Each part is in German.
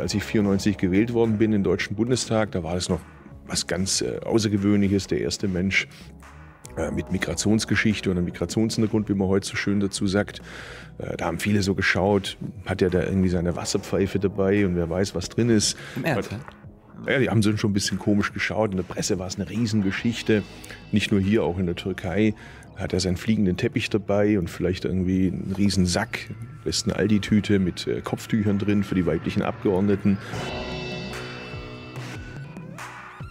Als ich 94 gewählt worden bin im Deutschen Bundestag, da war es noch was ganz äh, Außergewöhnliches, der erste Mensch äh, mit Migrationsgeschichte oder Migrationshintergrund, wie man heute so schön dazu sagt. Äh, da haben viele so geschaut, hat er da irgendwie seine Wasserpfeife dabei und wer weiß, was drin ist. Im Ernst, ja, die haben schon ein bisschen komisch geschaut. In der Presse war es eine Riesengeschichte. Nicht nur hier, auch in der Türkei hat er seinen fliegenden Teppich dabei und vielleicht irgendwie einen riesen Sack, lässt eine Aldi-Tüte mit äh, Kopftüchern drin für die weiblichen Abgeordneten.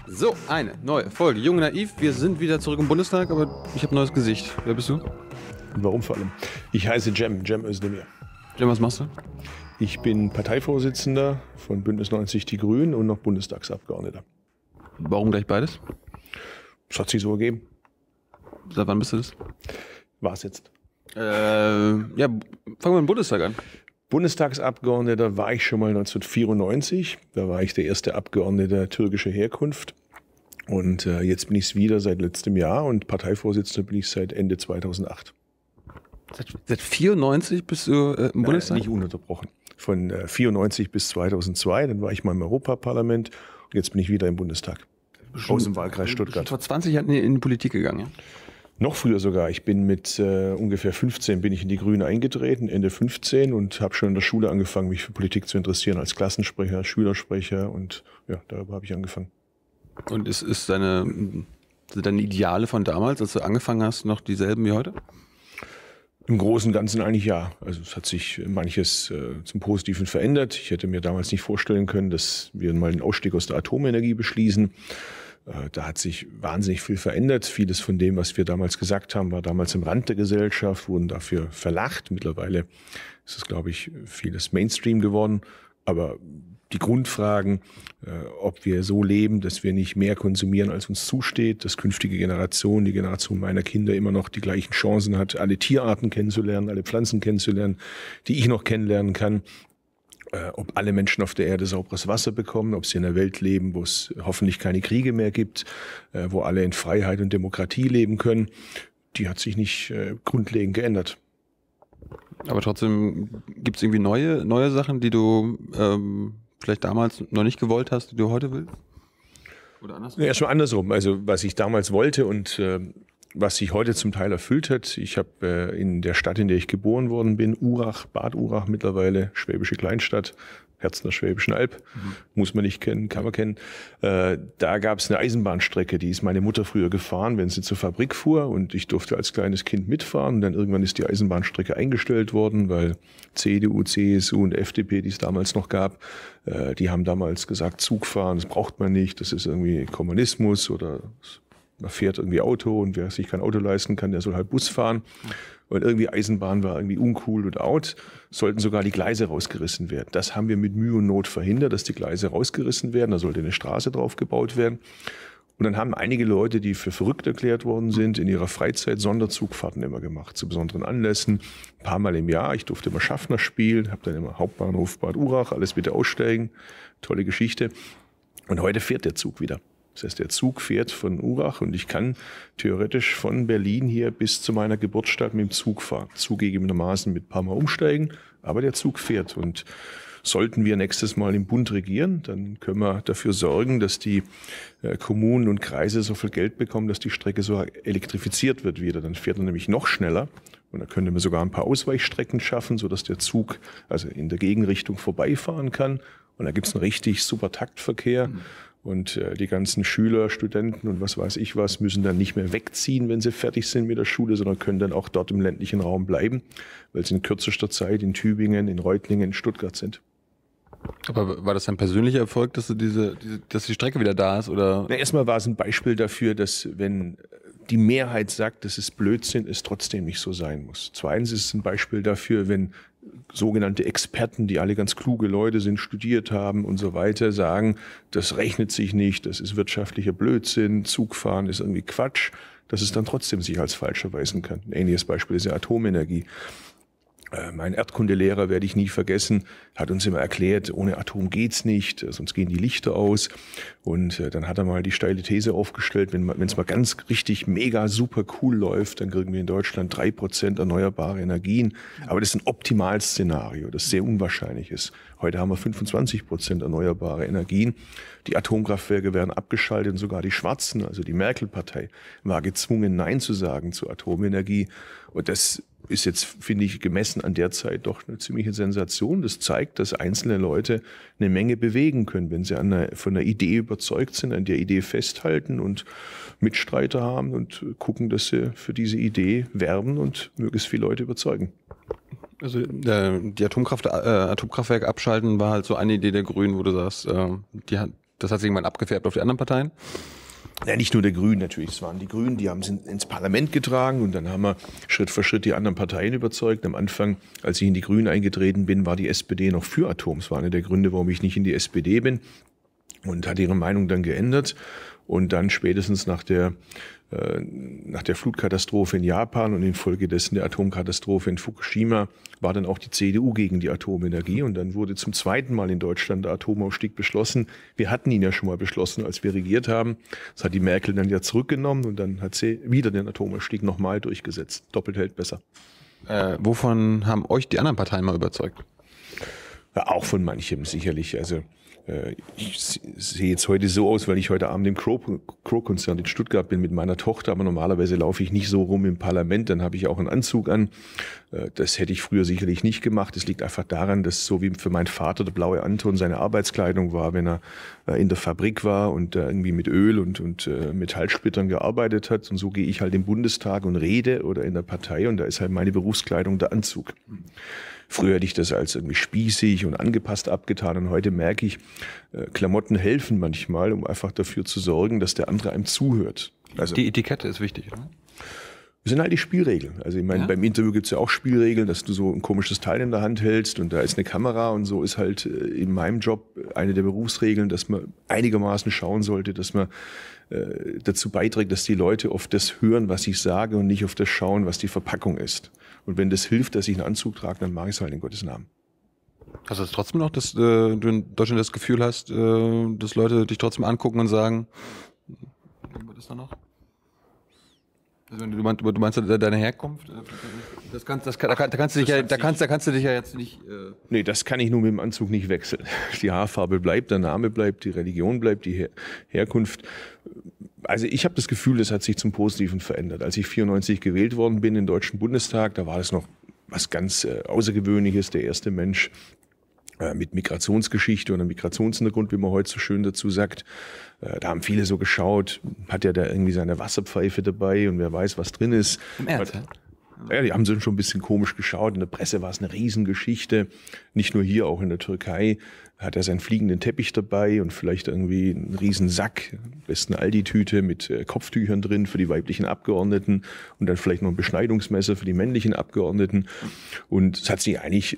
So, eine neue Folge. Junge Naiv, wir sind wieder zurück im Bundestag, aber ich habe ein neues Gesicht. Wer bist du? Und warum vor allem? Ich heiße Jem, Jem Özdemir. Jem, was machst du? Ich bin Parteivorsitzender von Bündnis 90 Die Grünen und noch Bundestagsabgeordneter. Warum gleich beides? Das hat sich so ergeben. Seit wann bist du das? War es jetzt. Äh, ja, fangen wir im Bundestag an. Bundestagsabgeordneter war ich schon mal 1994. Da war ich der erste Abgeordnete türkischer Herkunft. Und äh, jetzt bin ich es wieder seit letztem Jahr und Parteivorsitzender bin ich seit Ende 2008. Seit, 1994 bist du äh, im äh, Bundestag? Nein, nicht ununterbrochen. Von äh, bis 2002, dann war ich mal im Europaparlament und jetzt bin ich wieder im Bundestag. Aus dem Wahlkreis Stuttgart. Vor 20 Jahren in die Politik gegangen, ja? noch früher sogar. Ich bin mit äh, ungefähr 15 bin ich in die Grünen eingetreten, Ende 15 und habe schon in der Schule angefangen, mich für Politik zu interessieren als Klassensprecher, Schülersprecher und ja, darüber habe ich angefangen. Und ist, ist deine, sind deine Ideale von damals, als du angefangen hast, noch dieselben wie heute? Im Großen und Ganzen eigentlich ja. Also es hat sich manches äh, zum Positiven verändert. Ich hätte mir damals nicht vorstellen können, dass wir mal einen Ausstieg aus der Atomenergie beschließen. Äh, da hat sich wahnsinnig viel verändert. Vieles von dem, was wir damals gesagt haben, war damals im Rand der Gesellschaft, wurden dafür verlacht. Mittlerweile ist es, glaube ich, vieles Mainstream geworden. Aber die Grundfragen, äh, ob wir so leben, dass wir nicht mehr konsumieren, als uns zusteht, dass künftige Generationen, die Generation meiner Kinder immer noch die gleichen Chancen hat, alle Tierarten kennenzulernen, alle Pflanzen kennenzulernen, die ich noch kennenlernen kann, äh, ob alle Menschen auf der Erde sauberes Wasser bekommen, ob sie in einer Welt leben, wo es hoffentlich keine Kriege mehr gibt, äh, wo alle in Freiheit und Demokratie leben können, die hat sich nicht äh, grundlegend geändert. Aber trotzdem gibt es irgendwie neue, neue Sachen, die du ähm, vielleicht damals noch nicht gewollt hast, die du heute willst? Oder andersrum? Ja, schon andersrum. Also was ich damals wollte und äh, was sich heute zum Teil erfüllt hat. Ich habe äh, in der Stadt, in der ich geboren worden bin, Urach, Bad Urach mittlerweile, schwäbische Kleinstadt, Herzen der Schwäbischen Alb, mhm. muss man nicht kennen, kann man kennen. Äh, da gab es eine Eisenbahnstrecke, die ist meine Mutter früher gefahren, wenn sie zur Fabrik fuhr und ich durfte als kleines Kind mitfahren. Und dann irgendwann ist die Eisenbahnstrecke eingestellt worden, weil CDU, CSU und FDP, die es damals noch gab, äh, die haben damals gesagt, Zugfahren, das braucht man nicht, das ist irgendwie Kommunismus oder man fährt irgendwie Auto und wer sich kein Auto leisten kann, der soll halt Bus fahren. Und irgendwie Eisenbahn war irgendwie uncool und out. Sollten sogar die Gleise rausgerissen werden. Das haben wir mit Mühe und Not verhindert, dass die Gleise rausgerissen werden. Da sollte eine Straße drauf gebaut werden. Und dann haben einige Leute, die für verrückt erklärt worden sind, in ihrer Freizeit Sonderzugfahrten immer gemacht, zu besonderen Anlässen. Ein paar Mal im Jahr. Ich durfte immer Schaffner spielen, habe dann immer Hauptbahnhof Bad Urach, alles bitte aussteigen. Tolle Geschichte. Und heute fährt der Zug wieder. Das heißt, der Zug fährt von Urach und ich kann theoretisch von Berlin hier bis zu meiner Geburtsstadt mit dem Zug fahren. Zugegebenermaßen mit ein paar Mal umsteigen, aber der Zug fährt. Und sollten wir nächstes Mal im Bund regieren, dann können wir dafür sorgen, dass die äh, Kommunen und Kreise so viel Geld bekommen, dass die Strecke so elektrifiziert wird wieder. Dann fährt er nämlich noch schneller. Und da könnte man sogar ein paar Ausweichstrecken schaffen, sodass der Zug also in der Gegenrichtung vorbeifahren kann. Und da gibt es einen richtig super Taktverkehr. Mhm. Und äh, die ganzen Schüler, Studenten und was weiß ich was müssen dann nicht mehr wegziehen, wenn sie fertig sind mit der Schule, sondern können dann auch dort im ländlichen Raum bleiben, weil sie in kürzester Zeit in Tübingen, in Reutlingen, in Stuttgart sind. Aber war das ein persönlicher Erfolg, dass, du diese, diese dass die Strecke wieder da ist? Oder? Na, erstmal war es ein Beispiel dafür, dass wenn die Mehrheit sagt, dass es Blödsinn ist, trotzdem nicht so sein muss. Zweitens ist es ein Beispiel dafür, wenn sogenannte Experten, die alle ganz kluge Leute sind, studiert haben und so weiter, sagen, das rechnet sich nicht, das ist wirtschaftlicher Blödsinn, Zugfahren ist irgendwie Quatsch, dass es dann trotzdem sich als falsch erweisen kann. Ein ähnliches Beispiel ist ja Atomenergie. Äh, mein Erdkundelehrer werde ich nie vergessen, hat uns immer erklärt, ohne Atom geht's nicht, äh, sonst gehen die Lichter aus. Und äh, dann hat er mal die steile These aufgestellt, wenn es mal ganz richtig mega super cool läuft, dann kriegen wir in Deutschland drei Prozent erneuerbare Energien. Aber das ist ein Optimalszenario, das sehr unwahrscheinlich ist. Heute haben wir 25 Prozent erneuerbare Energien. Die Atomkraftwerke werden abgeschaltet und sogar die Schwarzen, also die Merkel-Partei, war gezwungen, Nein zu sagen zu Atomenergie. Und das ist jetzt, finde ich, gemessen an der Zeit doch eine ziemliche Sensation. Das zeigt, dass einzelne Leute eine Menge bewegen können, wenn sie einer, von einer Idee überzeugt sind, an der Idee festhalten und Mitstreiter haben und gucken, dass sie für diese Idee werben und möglichst viele Leute überzeugen. Also äh, die Atomkraft, äh, Atomkraftwerke abschalten war halt so eine Idee der Grünen, wo du sagst, äh, die hat, das hat sich irgendwann abgefärbt auf die anderen Parteien. Ja, nicht nur der Grünen natürlich, es waren die Grünen, die haben es ins Parlament getragen und dann haben wir Schritt für Schritt die anderen Parteien überzeugt. Am Anfang, als ich in die Grünen eingetreten bin, war die SPD noch für Atom. Das war einer der Gründe, warum ich nicht in die SPD bin und hat ihre Meinung dann geändert. Und dann spätestens nach der äh, nach der Flutkatastrophe in Japan und infolgedessen der Atomkatastrophe in Fukushima war dann auch die CDU gegen die Atomenergie und dann wurde zum zweiten Mal in Deutschland der Atomausstieg beschlossen. Wir hatten ihn ja schon mal beschlossen, als wir regiert haben. Das hat die Merkel dann ja zurückgenommen und dann hat sie wieder den Atomausstieg nochmal durchgesetzt. Doppelt hält besser. Äh, wovon haben euch die anderen Parteien mal überzeugt? Ja, auch von manchem sicherlich. Also äh, ich sehe jetzt heute so aus, weil ich heute Abend im Crow-Konzern in Stuttgart bin mit meiner Tochter, aber normalerweise laufe ich nicht so rum im Parlament, dann habe ich auch einen Anzug an. Äh, das hätte ich früher sicherlich nicht gemacht. Es liegt einfach daran, dass so wie für meinen Vater der blaue Anton seine Arbeitskleidung war, wenn er äh, in der Fabrik war und da irgendwie mit Öl und, und Metallsplittern gearbeitet hat. Und so gehe ich halt im Bundestag und rede oder in der Partei und da ist halt meine Berufskleidung der Anzug. Früher hätte ich das als irgendwie spießig und angepasst abgetan und heute merke ich, äh, Klamotten helfen manchmal, um einfach dafür zu sorgen, dass der andere einem zuhört. Also, die Etikette ist wichtig, oder? Das sind halt die Spielregeln. Also ich meine, ja. beim Interview gibt es ja auch Spielregeln, dass du so ein komisches Teil in der Hand hältst und da ist eine Kamera und so ist halt äh, in meinem Job eine der Berufsregeln, dass man einigermaßen schauen sollte, dass man äh, dazu beiträgt, dass die Leute oft das hören, was ich sage und nicht auf das schauen, was die Verpackung ist. Und wenn das hilft, dass ich einen Anzug trage, dann mache ich es halt in Gottes Namen. Hast du es trotzdem noch, dass äh, du in Deutschland das Gefühl hast, äh, dass Leute dich trotzdem angucken und sagen, was ist da noch? Also du, meinst, du meinst deine Herkunft? Äh, das kannst, das, da, kannst du dich ja, da, kannst, da kannst du dich ja jetzt nicht. Äh nee, das kann ich nur mit dem Anzug nicht wechseln. Die Haarfarbe bleibt, der Name bleibt, die Religion bleibt, die Her Herkunft also ich habe das Gefühl, das hat sich zum Positiven verändert. Als ich 94 gewählt worden bin im Deutschen Bundestag, da war das noch was ganz äh, Außergewöhnliches, der erste Mensch äh, mit Migrationsgeschichte oder Migrationshintergrund, wie man heute so schön dazu sagt. Äh, da haben viele so geschaut, hat ja da irgendwie seine Wasserpfeife dabei und wer weiß, was drin ist. Im Ernst, ja, die haben schon ein bisschen komisch geschaut. In der Presse war es eine Riesengeschichte. Nicht nur hier, auch in der Türkei hat er seinen fliegenden Teppich dabei und vielleicht irgendwie einen riesen Sack, besten Aldi-Tüte mit äh, Kopftüchern drin für die weiblichen Abgeordneten und dann vielleicht noch ein Beschneidungsmesser für die männlichen Abgeordneten. Und es hat sich eigentlich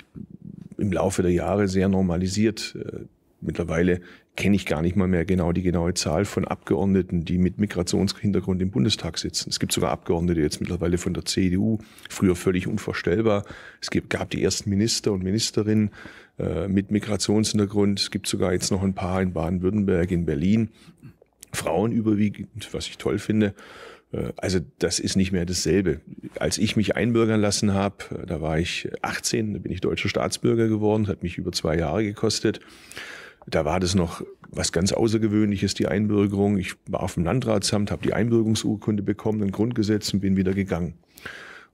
im Laufe der Jahre sehr normalisiert. Äh, mittlerweile kenne ich gar nicht mal mehr genau die genaue Zahl von Abgeordneten, die mit Migrationshintergrund im Bundestag sitzen. Es gibt sogar Abgeordnete jetzt mittlerweile von der CDU, früher völlig unvorstellbar. Es gab die ersten Minister und Ministerinnen äh, mit Migrationshintergrund. Es gibt sogar jetzt noch ein paar in Baden-Württemberg, in Berlin. Frauen überwiegend, was ich toll finde. Äh, also das ist nicht mehr dasselbe. Als ich mich einbürgern lassen habe, äh, da war ich 18, da bin ich deutscher Staatsbürger geworden, hat mich über zwei Jahre gekostet. Da war das noch was ganz Außergewöhnliches, die Einbürgerung. Ich war auf dem Landratsamt, habe die Einbürgerungsurkunde bekommen, ein Grundgesetz und bin wieder gegangen.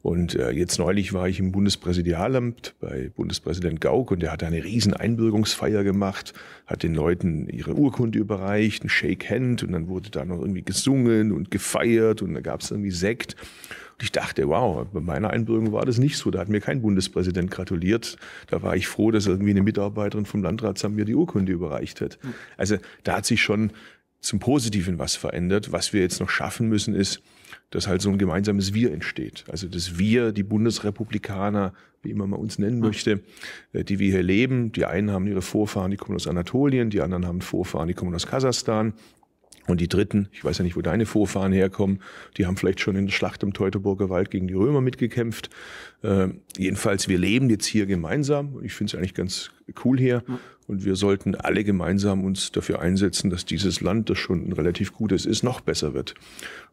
Und äh, jetzt neulich war ich im Bundespräsidialamt bei Bundespräsident Gauck und der hat eine riesen Einbürgerungsfeier gemacht, hat den Leuten ihre Urkunde überreicht, ein Shake Hand und dann wurde da noch irgendwie gesungen und gefeiert und da gab es irgendwie Sekt. Und ich dachte, wow, bei meiner Einbürgerung war das nicht so. Da hat mir kein Bundespräsident gratuliert. Da war ich froh, dass irgendwie eine Mitarbeiterin vom Landratsamt mir die Urkunde überreicht hat. Hm. Also da hat sich schon zum Positiven was verändert. Was wir jetzt noch schaffen müssen, ist, dass halt so ein gemeinsames Wir entsteht. Also dass wir, die Bundesrepublikaner, wie immer man uns nennen hm. möchte, äh, die wir hier leben, die einen haben ihre Vorfahren, die kommen aus Anatolien, die anderen haben Vorfahren, die kommen aus Kasachstan, und die Dritten, ich weiß ja nicht, wo deine Vorfahren herkommen, die haben vielleicht schon in der Schlacht im Teutoburger Wald gegen die Römer mitgekämpft. Äh, jedenfalls, wir leben jetzt hier gemeinsam. Ich finde es eigentlich ganz cool hier. Und wir sollten alle gemeinsam uns dafür einsetzen, dass dieses Land, das schon ein relativ gutes ist, noch besser wird.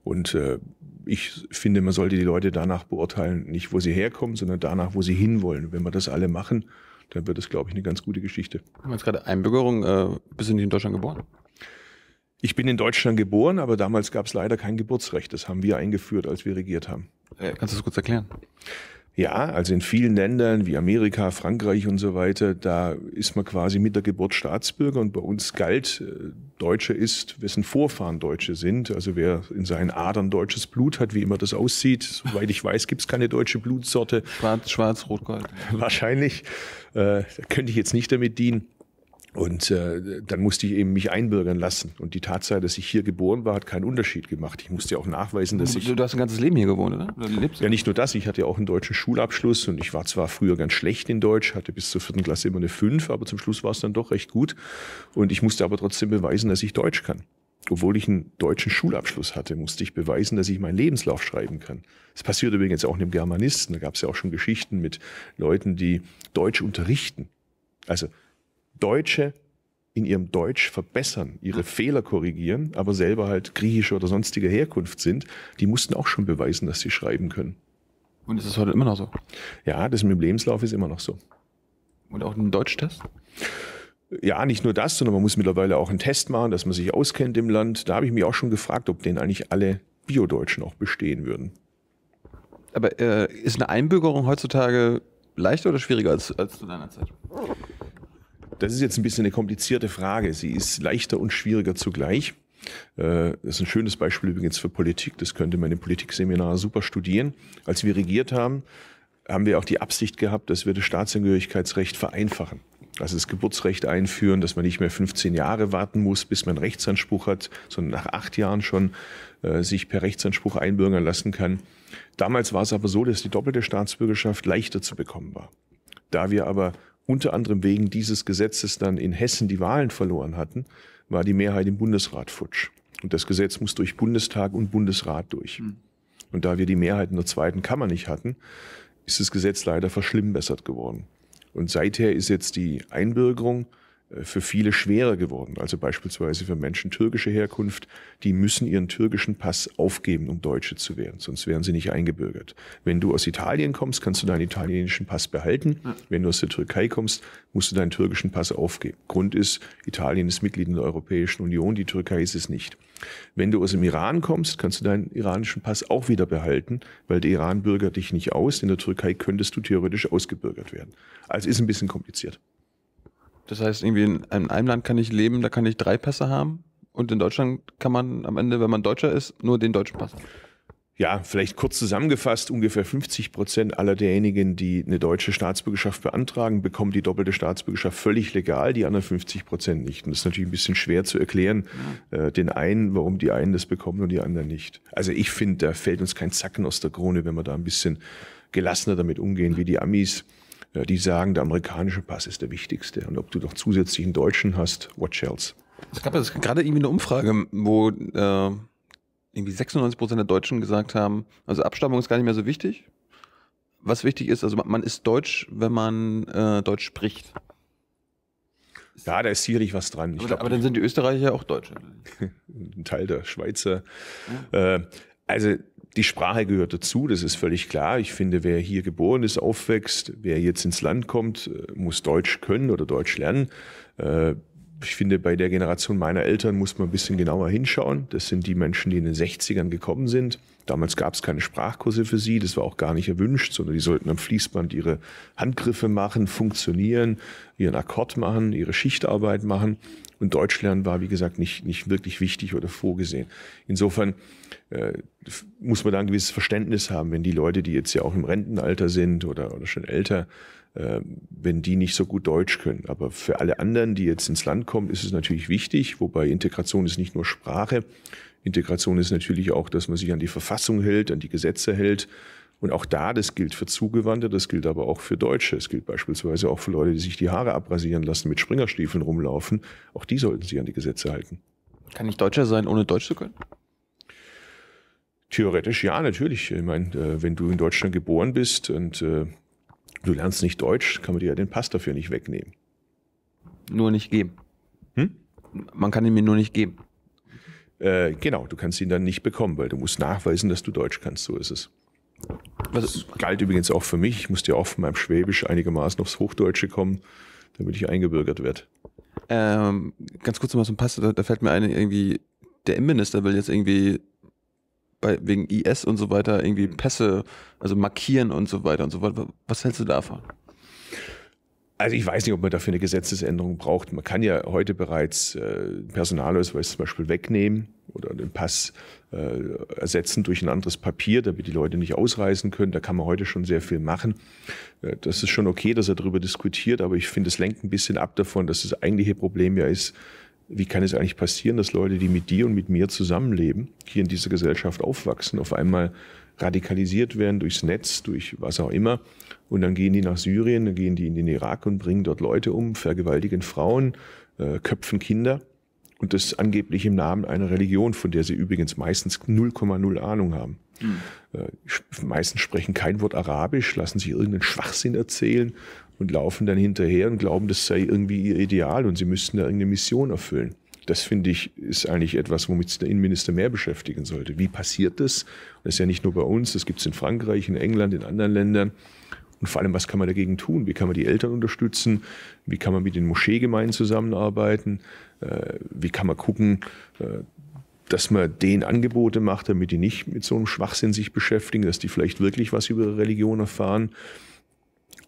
Und äh, ich finde, man sollte die Leute danach beurteilen, nicht wo sie herkommen, sondern danach, wo sie hinwollen. Wenn wir das alle machen, dann wird das, glaube ich, eine ganz gute Geschichte. Wir haben jetzt gerade Einbürgerung. Äh, bist du nicht in Deutschland geboren? Ich bin in Deutschland geboren, aber damals gab es leider kein Geburtsrecht. Das haben wir eingeführt, als wir regiert haben. Äh, kannst du das kurz erklären? Ja, also in vielen Ländern wie Amerika, Frankreich und so weiter, da ist man quasi mit der Geburt Staatsbürger und bei uns galt, äh, Deutsche ist, wessen Vorfahren Deutsche sind. Also wer in seinen Adern deutsches Blut hat, wie immer das aussieht. Soweit ich weiß, gibt es keine deutsche Blutsorte. Schwarz, schwarz, rot, gold. Wahrscheinlich. Äh, könnte ich jetzt nicht damit dienen. Und äh, dann musste ich eben mich einbürgern lassen. Und die Tatsache, dass ich hier geboren war, hat keinen Unterschied gemacht. Ich musste ja auch nachweisen, dass du, ich. Du hast ein ganzes Leben hier gewohnt, oder? Lebst ja, nicht nur das. Ich hatte ja auch einen deutschen Schulabschluss und ich war zwar früher ganz schlecht in Deutsch, hatte bis zur vierten Klasse immer eine fünf, aber zum Schluss war es dann doch recht gut. Und ich musste aber trotzdem beweisen, dass ich Deutsch kann. Obwohl ich einen deutschen Schulabschluss hatte, musste ich beweisen, dass ich meinen Lebenslauf schreiben kann. Das passiert übrigens auch einem Germanisten. Da gab es ja auch schon Geschichten mit Leuten, die Deutsch unterrichten. Also Deutsche in ihrem Deutsch verbessern, ihre Fehler korrigieren, aber selber halt griechische oder sonstige Herkunft sind, die mussten auch schon beweisen, dass sie schreiben können. Und ist das heute immer noch so? Ja, das mit dem Lebenslauf ist immer noch so. Und auch ein Deutschtest? Ja, nicht nur das, sondern man muss mittlerweile auch einen Test machen, dass man sich auskennt im Land. Da habe ich mich auch schon gefragt, ob den eigentlich alle Biodeutschen auch bestehen würden. Aber äh, ist eine Einbürgerung heutzutage leichter oder schwieriger als, als zu deiner Zeit? Das ist jetzt ein bisschen eine komplizierte Frage. Sie ist leichter und schwieriger zugleich. Äh, das ist ein schönes Beispiel übrigens für Politik. Das könnte man im Politikseminar super studieren. Als wir regiert haben, haben wir auch die Absicht gehabt, dass wir das Staatsangehörigkeitsrecht vereinfachen. Also das Geburtsrecht einführen, dass man nicht mehr 15 Jahre warten muss, bis man Rechtsanspruch hat, sondern nach acht Jahren schon äh, sich per Rechtsanspruch einbürgern lassen kann. Damals war es aber so, dass die doppelte Staatsbürgerschaft leichter zu bekommen war. Da wir aber unter anderem wegen dieses Gesetzes dann in Hessen die Wahlen verloren hatten, war die Mehrheit im Bundesrat futsch. Und das Gesetz muss durch Bundestag und Bundesrat durch. Hm. Und da wir die Mehrheit in der zweiten Kammer nicht hatten, ist das Gesetz leider verschlimmbessert geworden. Und seither ist jetzt die Einbürgerung für viele schwerer geworden. Also beispielsweise für Menschen türkischer Herkunft, die müssen ihren türkischen Pass aufgeben, um Deutsche zu werden, sonst wären sie nicht eingebürgert. Wenn du aus Italien kommst, kannst du deinen italienischen Pass behalten. Wenn du aus der Türkei kommst, musst du deinen türkischen Pass aufgeben. Grund ist, Italien ist Mitglied in der Europäischen Union, die Türkei ist es nicht. Wenn du aus dem Iran kommst, kannst du deinen iranischen Pass auch wieder behalten, weil der Iran bürgert dich nicht aus. In der Türkei könntest du theoretisch ausgebürgert werden. Also ist ein bisschen kompliziert. Das heißt, irgendwie in einem Land kann ich leben, da kann ich drei Pässe haben. Und in Deutschland kann man am Ende, wenn man Deutscher ist, nur den deutschen Pass. Ja, vielleicht kurz zusammengefasst, ungefähr 50 Prozent aller derjenigen, die eine deutsche Staatsbürgerschaft beantragen, bekommen die doppelte Staatsbürgerschaft völlig legal, die anderen 50 Prozent nicht. Und das ist natürlich ein bisschen schwer zu erklären, äh, den einen, warum die einen das bekommen und die anderen nicht. Also ich finde, da fällt uns kein Zacken aus der Krone, wenn wir da ein bisschen gelassener damit umgehen, wie die Amis ja, die sagen, der amerikanische Pass ist der wichtigste. Und ob du doch zusätzlich einen deutschen hast, watch else. Es gab jetzt gerade irgendwie eine Umfrage, wo äh, irgendwie 96 Prozent der Deutschen gesagt haben, also Abstammung ist gar nicht mehr so wichtig. Was wichtig ist, also man ist deutsch, wenn man äh, Deutsch spricht. Ja, da ist sicherlich was dran. Aber, glaub, aber, dann sind die Österreicher auch Deutsche. Ein Teil der Schweizer. Ja. Äh, also die Sprache gehört dazu, das ist völlig klar. Ich finde, wer hier geboren ist, aufwächst, wer jetzt ins Land kommt, äh, muss Deutsch können oder Deutsch lernen. Äh, ich finde, bei der Generation meiner Eltern muss man ein bisschen genauer hinschauen. Das sind die Menschen, die in den 60ern gekommen sind. Damals gab es keine Sprachkurse für sie, das war auch gar nicht erwünscht, sondern die sollten am Fließband ihre Handgriffe machen, funktionieren, ihren Akkord machen, ihre Schichtarbeit machen. Und Deutschlernen war, wie gesagt, nicht, nicht wirklich wichtig oder vorgesehen. Insofern äh, muss man da ein gewisses Verständnis haben, wenn die Leute, die jetzt ja auch im Rentenalter sind oder, oder schon älter, ähm, wenn die nicht so gut Deutsch können. Aber für alle anderen, die jetzt ins Land kommen, ist es natürlich wichtig, wobei Integration ist nicht nur Sprache. Integration ist natürlich auch, dass man sich an die Verfassung hält, an die Gesetze hält. Und auch da, das gilt für Zugewanderte, das gilt aber auch für Deutsche. Es gilt beispielsweise auch für Leute, die sich die Haare abrasieren lassen, mit Springerstiefeln rumlaufen. Auch die sollten sich an die Gesetze halten. Kann ich Deutscher sein, ohne Deutsch zu können? Theoretisch ja, natürlich. Ich meine, äh, wenn du in Deutschland geboren bist und äh, Du lernst nicht Deutsch, kann man dir ja den Pass dafür nicht wegnehmen. Nur nicht geben. Hm? Man kann ihn mir nur nicht geben. Äh, genau, du kannst ihn dann nicht bekommen, weil du musst nachweisen, dass du Deutsch kannst. So ist es. Also- das galt übrigens auch für mich. Ich musste ja auch von meinem Schwäbisch einigermaßen aufs Hochdeutsche kommen, damit ich eingebürgert werde. Ähm, ganz kurz nochmal zum Pass, da, da fällt mir eine irgendwie, der Innenminister will jetzt irgendwie bei, wegen IS und so weiter irgendwie mhm. Pässe, also markieren und so weiter und so weiter. Was hältst du davon? Also ich weiß nicht, ob man dafür eine Gesetzesänderung braucht. Man kann ja heute bereits äh, Personalausweis zum Beispiel wegnehmen oder den Pass äh, ersetzen durch ein anderes Papier, damit die Leute nicht ausreisen können. Da kann man heute schon sehr viel machen. Äh, das ist schon okay, dass er darüber diskutiert, aber ich finde, es lenkt ein bisschen ab davon, dass das eigentliche Problem ja ist, wie kann es eigentlich passieren, dass Leute, die mit dir und mit mir zusammenleben, hier in dieser Gesellschaft aufwachsen, auf einmal radikalisiert werden durchs Netz, durch was auch immer. Und dann gehen die nach Syrien, dann gehen die in den Irak und bringen dort Leute um, vergewaltigen Frauen, äh, köpfen Kinder. Und das angeblich im Namen einer Religion, von der sie übrigens meistens 0,0 Ahnung haben. Mhm. Äh, meistens sprechen kein Wort Arabisch, lassen sich irgendeinen Schwachsinn erzählen und laufen dann hinterher und glauben, das sei irgendwie ihr Ideal und sie müssten da irgendeine Mission erfüllen. Das finde ich, ist eigentlich etwas, womit sich der Innenminister mehr beschäftigen sollte. Wie passiert das? Das ist ja nicht nur bei uns, das gibt es in Frankreich, in England, in anderen Ländern. Und vor allem, was kann man dagegen tun? Wie kann man die Eltern unterstützen? Wie kann man mit den Moscheegemeinden zusammenarbeiten? Äh, wie kann man gucken, äh, dass man denen Angebote macht, damit die nicht mit so einem Schwachsinn sich beschäftigen, dass die vielleicht wirklich was über ihre Religion erfahren?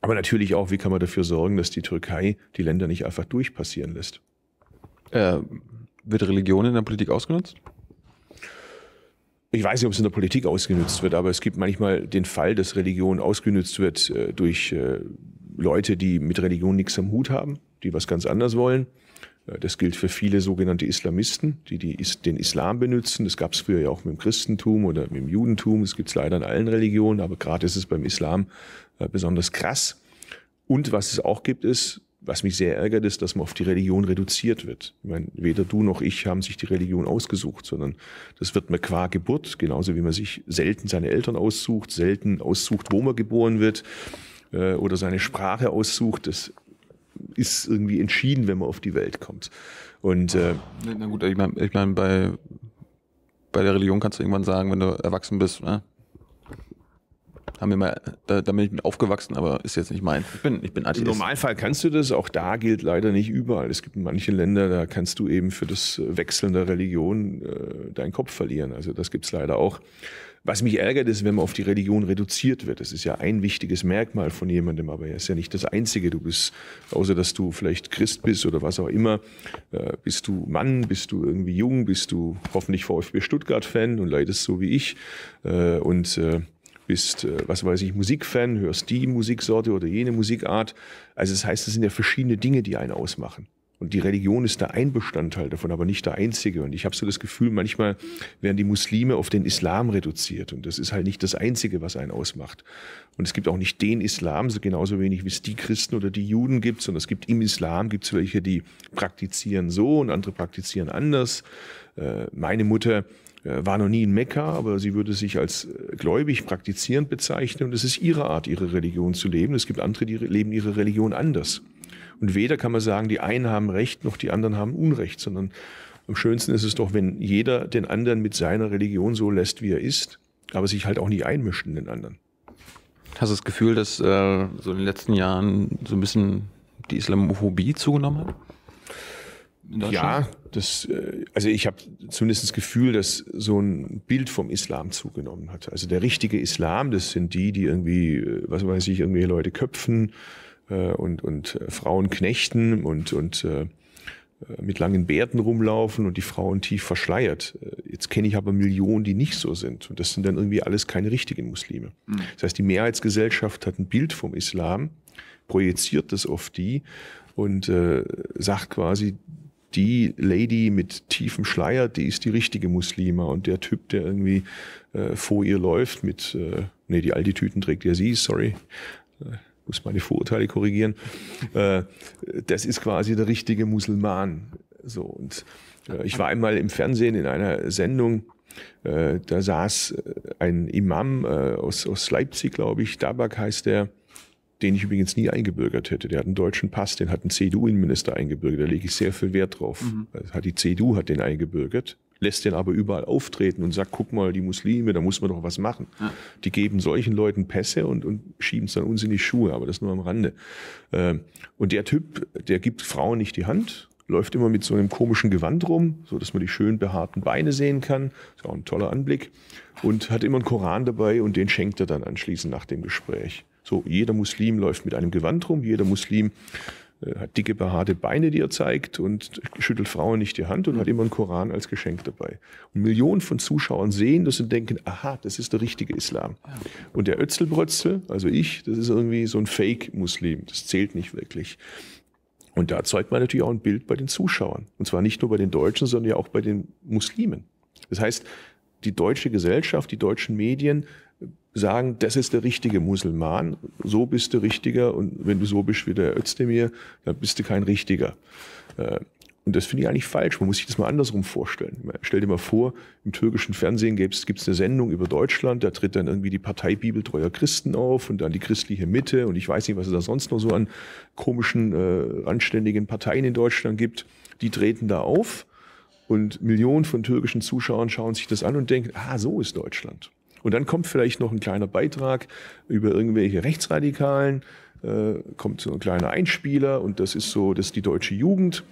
Aber natürlich auch, wie kann man dafür sorgen, dass die Türkei die Länder nicht einfach durchpassieren lässt? Äh, wird Religion in der Politik ausgenutzt? Ich weiß nicht, ob es in der Politik ausgenutzt wird, aber es gibt manchmal den Fall, dass Religion ausgenutzt wird äh, durch äh, Leute, die mit Religion nichts am Hut haben, die was ganz anders wollen. Das gilt für viele sogenannte Islamisten, die, die Is den Islam benutzen. Das gab es früher ja auch mit dem Christentum oder mit dem Judentum. Es gibt es leider in allen Religionen, aber gerade ist es beim Islam äh, besonders krass. Und was es auch gibt, ist, was mich sehr ärgert, ist, dass man auf die Religion reduziert wird. Ich meine, weder du noch ich haben sich die Religion ausgesucht, sondern das wird man qua Geburt, genauso wie man sich selten seine Eltern aussucht, selten aussucht, wo man geboren wird äh, oder seine Sprache aussucht. Das ist irgendwie entschieden, wenn man auf die Welt kommt. Und äh, na gut, ich meine, ich mein, bei, bei der Religion kannst du irgendwann sagen, wenn du erwachsen bist, ne? Haben wir mal, da, da bin ich mit aufgewachsen, aber ist jetzt nicht mein. Ich bin, ich bin also Atheist. Im Normalfall kannst du das, auch da gilt leider nicht überall. Es gibt manche Länder, da kannst du eben für das Wechseln der Religion äh, deinen Kopf verlieren. Also das gibt es leider auch. Was mich ärgert, ist, wenn man auf die Religion reduziert wird. Das ist ja ein wichtiges Merkmal von jemandem, aber er ist ja nicht das Einzige. Du bist, außer dass du vielleicht Christ bist oder was auch immer, äh, bist du Mann, bist du irgendwie jung, bist du hoffentlich VfB Stuttgart-Fan und leidest so wie ich äh, und äh, bist, was weiß ich, Musikfan, hörst die Musiksorte oder jene Musikart. Also das heißt, es sind ja verschiedene Dinge, die einen ausmachen. Und die Religion ist da ein Bestandteil davon, aber nicht der einzige. Und ich habe so das Gefühl, manchmal werden die Muslime auf den Islam reduziert. Und das ist halt nicht das Einzige, was einen ausmacht. Und es gibt auch nicht den Islam, so genauso wenig wie es die Christen oder die Juden gibt, sondern es gibt im Islam gibt's welche, die praktizieren so und andere praktizieren anders. Äh, meine Mutter äh, war noch nie in Mekka, aber sie würde sich als äh, gläubig praktizierend bezeichnen. Und es ist ihre Art, ihre Religion zu leben. Es gibt andere, die leben ihre Religion anders. Und weder kann man sagen, die einen haben Recht, noch die anderen haben Unrecht, sondern am schönsten ist es doch, wenn jeder den anderen mit seiner Religion so lässt, wie er ist, aber sich halt auch nicht einmischt in den anderen. Hast du das Gefühl, dass äh, so in den letzten Jahren so ein bisschen die Islamophobie zugenommen hat? Ja, das, äh, also ich habe zumindest das Gefühl, dass so ein Bild vom Islam zugenommen hat. Also der richtige Islam, das sind die, die irgendwie, äh, was weiß ich, irgendwelche Leute köpfen, äh, und, und äh, Frauen knechten und, und äh, äh, mit langen Bärten rumlaufen und die Frauen tief verschleiert. Äh, jetzt kenne ich aber Millionen, die nicht so sind. Und das sind dann irgendwie alles keine richtigen Muslime. Mhm. Das heißt, die Mehrheitsgesellschaft hat ein Bild vom Islam, projiziert das auf die und äh, sagt quasi, die Lady mit tiefem Schleier, die ist die richtige Muslima. Und der Typ, der irgendwie äh, vor ihr läuft mit, äh, nee, die Aldi-Tüten trägt ja sie, sorry, muss meine Vorurteile korrigieren, äh, das ist quasi der richtige Musulman. So, und äh, ich war einmal im Fernsehen in einer Sendung, äh, da saß äh, ein Imam äh, aus, aus Leipzig, glaube ich, Dabak heißt der, den ich übrigens nie eingebürgert hätte. Der hat einen deutschen Pass, den hat ein CDU-Innenminister eingebürgert. Da lege ich sehr viel Wert drauf. Mhm. Also die CDU hat den eingebürgert lässt den aber überall auftreten und sagt, guck mal, die Muslime, da muss man doch was machen. Ja. Die geben solchen Leuten Pässe und, und schieben es dann uns in die Schuhe, aber das nur am Rande. Ähm, und der Typ, der gibt Frauen nicht die Hand, läuft immer mit so einem komischen Gewand rum, so dass man die schön behaarten Beine sehen kann. Ist auch ein toller Anblick. Und hat immer einen Koran dabei und den schenkt er dann anschließend nach dem Gespräch. So, jeder Muslim läuft mit einem Gewand rum, jeder Muslim äh, hat dicke behaarte Beine, die er zeigt und schüttelt Frauen nicht die Hand und mhm. hat hm. immer einen Koran als Geschenk dabei. Und Millionen von Zuschauern sehen das und denken, aha, das ist der richtige Islam. Ja. Und der Ötzelbrötzel, also ich, das ist irgendwie so ein Fake-Muslim, das zählt nicht wirklich. Und da erzeugt man natürlich auch ein Bild bei den Zuschauern. Und zwar nicht nur bei den Deutschen, sondern ja auch bei den Muslimen. Das heißt, die deutsche Gesellschaft, die deutschen Medien sagen, das ist der richtige Musulman, so bist du richtiger und wenn du so bist wie der Özdemir, dann bist du kein richtiger. Äh, und das finde ich eigentlich falsch. Man muss sich das mal andersrum vorstellen. stell dir mal vor, im türkischen Fernsehen gibt es eine Sendung über Deutschland, da tritt dann irgendwie die Partei Bibeltreuer Christen auf und dann die christliche Mitte und ich weiß nicht, was es da sonst noch so an komischen, äh, anständigen Parteien in Deutschland gibt. Die treten da auf und Millionen von türkischen Zuschauern schauen sich das an und denken, ah, so ist Deutschland. Und dann kommt vielleicht noch ein kleiner Beitrag über irgendwelche Rechtsradikalen, äh, kommt so ein kleiner Einspieler und das ist so, das ist die deutsche Jugend.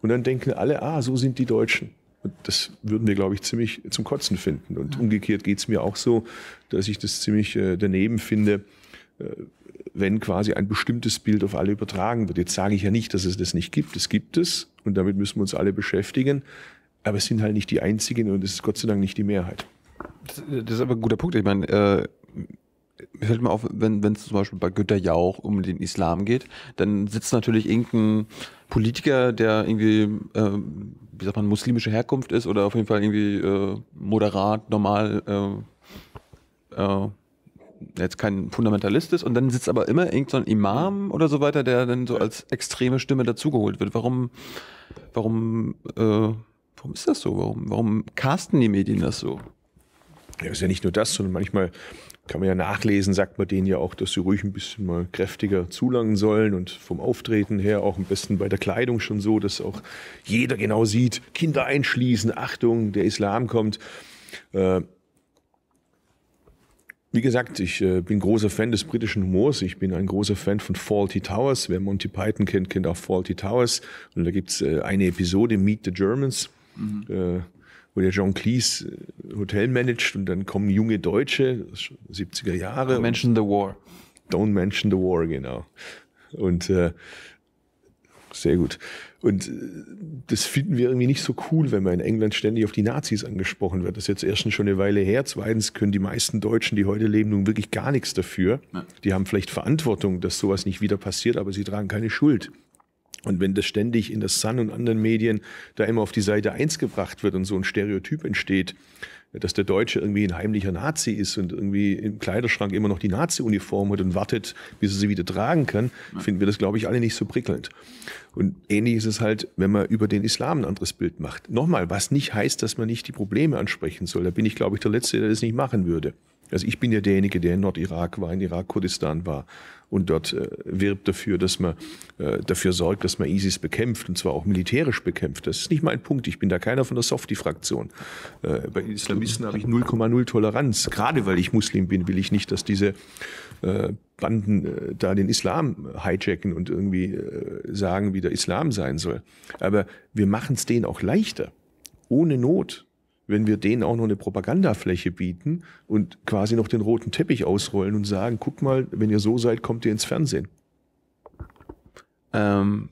Und dann denken alle, ah, so sind die Deutschen. Und das würden wir, glaube ich, ziemlich zum Kotzen finden. Und umgekehrt geht es mir auch so, dass ich das ziemlich äh, daneben finde, äh, wenn quasi ein bestimmtes Bild auf alle übertragen wird. Jetzt sage ich ja nicht, dass es das nicht gibt. Es gibt es und damit müssen wir uns alle beschäftigen. Aber es sind halt nicht die einzigen und es ist Gott sei Dank nicht die Mehrheit. Das ist aber ein guter Punkt. Ich meine, äh, fällt mir auf, wenn es zum Beispiel bei Günter Jauch um den Islam geht, dann sitzt natürlich irgendein Politiker, der irgendwie, äh, wie sagt man, muslimische Herkunft ist oder auf jeden Fall irgendwie äh, moderat, normal, äh, äh jetzt kein Fundamentalist ist und dann sitzt aber immer irgendein so Imam oder so weiter, der dann so als extreme Stimme dazugeholt wird. Warum, warum, äh, warum ist das so? Warum, warum casten die Medien das so? Ja, ist ja nicht nur das, sondern manchmal kann man ja nachlesen, sagt man denen ja auch, dass sie ruhig ein bisschen mal kräftiger zulangen sollen und vom Auftreten her auch am besten bei der Kleidung schon so, dass auch jeder genau sieht, Kinder einschließen, Achtung, der Islam kommt. Äh, wie gesagt, ich äh, bin großer Fan des britischen Humors. Ich bin ein großer Fan von Faulty Towers. Wer Monty Python kennt, kennt auch Faulty Towers. Und da gibt es äh, eine Episode, Meet the Germans. Mhm. Äh, wo der John Cleese äh, Hotel managt und dann kommen junge Deutsche, 70er Jahre. Don't mention the war. Don't mention the war, genau. Und äh, sehr gut. Und äh, das finden wir irgendwie nicht so cool, wenn man in England ständig auf die Nazis angesprochen wird. Das ist jetzt erstens schon eine Weile her. Zweitens können die meisten Deutschen, die heute leben, nun wirklich gar nichts dafür. Ja. Die haben vielleicht Verantwortung, dass sowas nicht wieder passiert, aber sie tragen keine Schuld. Und wenn das ständig in der Sun und anderen Medien da immer auf die Seite 1 gebracht wird und so ein Stereotyp entsteht, dass der Deutsche irgendwie ein heimlicher Nazi ist und irgendwie im Kleiderschrank immer noch die Nazi-Uniform hat und wartet, bis er sie wieder tragen kann, finden wir das, glaube ich, alle nicht so prickelnd. Und ähnlich ist es halt, wenn man über den Islam ein anderes Bild macht. Nochmal, was nicht heißt, dass man nicht die Probleme ansprechen soll. Da bin ich, glaube ich, der Letzte, der das nicht machen würde. Also ich bin ja derjenige, der in Nordirak war, in Irak, Kurdistan war und dort äh, wirbt dafür, dass man äh, dafür sorgt, dass man ISIS bekämpft und zwar auch militärisch bekämpft. Das ist nicht mein Punkt. Ich bin da keiner von der Softie-Fraktion. Äh, bei Islamisten habe ich 0,0 Toleranz. Gerade weil ich Muslim bin, will ich nicht, dass diese äh, Banden äh, da den Islam hijacken und irgendwie äh, sagen, wie der Islam sein soll. Aber wir machen es denen auch leichter, ohne Not wenn wir denen auch noch eine Propagandafläche bieten und quasi noch den roten Teppich ausrollen und sagen, guck mal, wenn ihr so seid, kommt ihr ins Fernsehen. Ähm,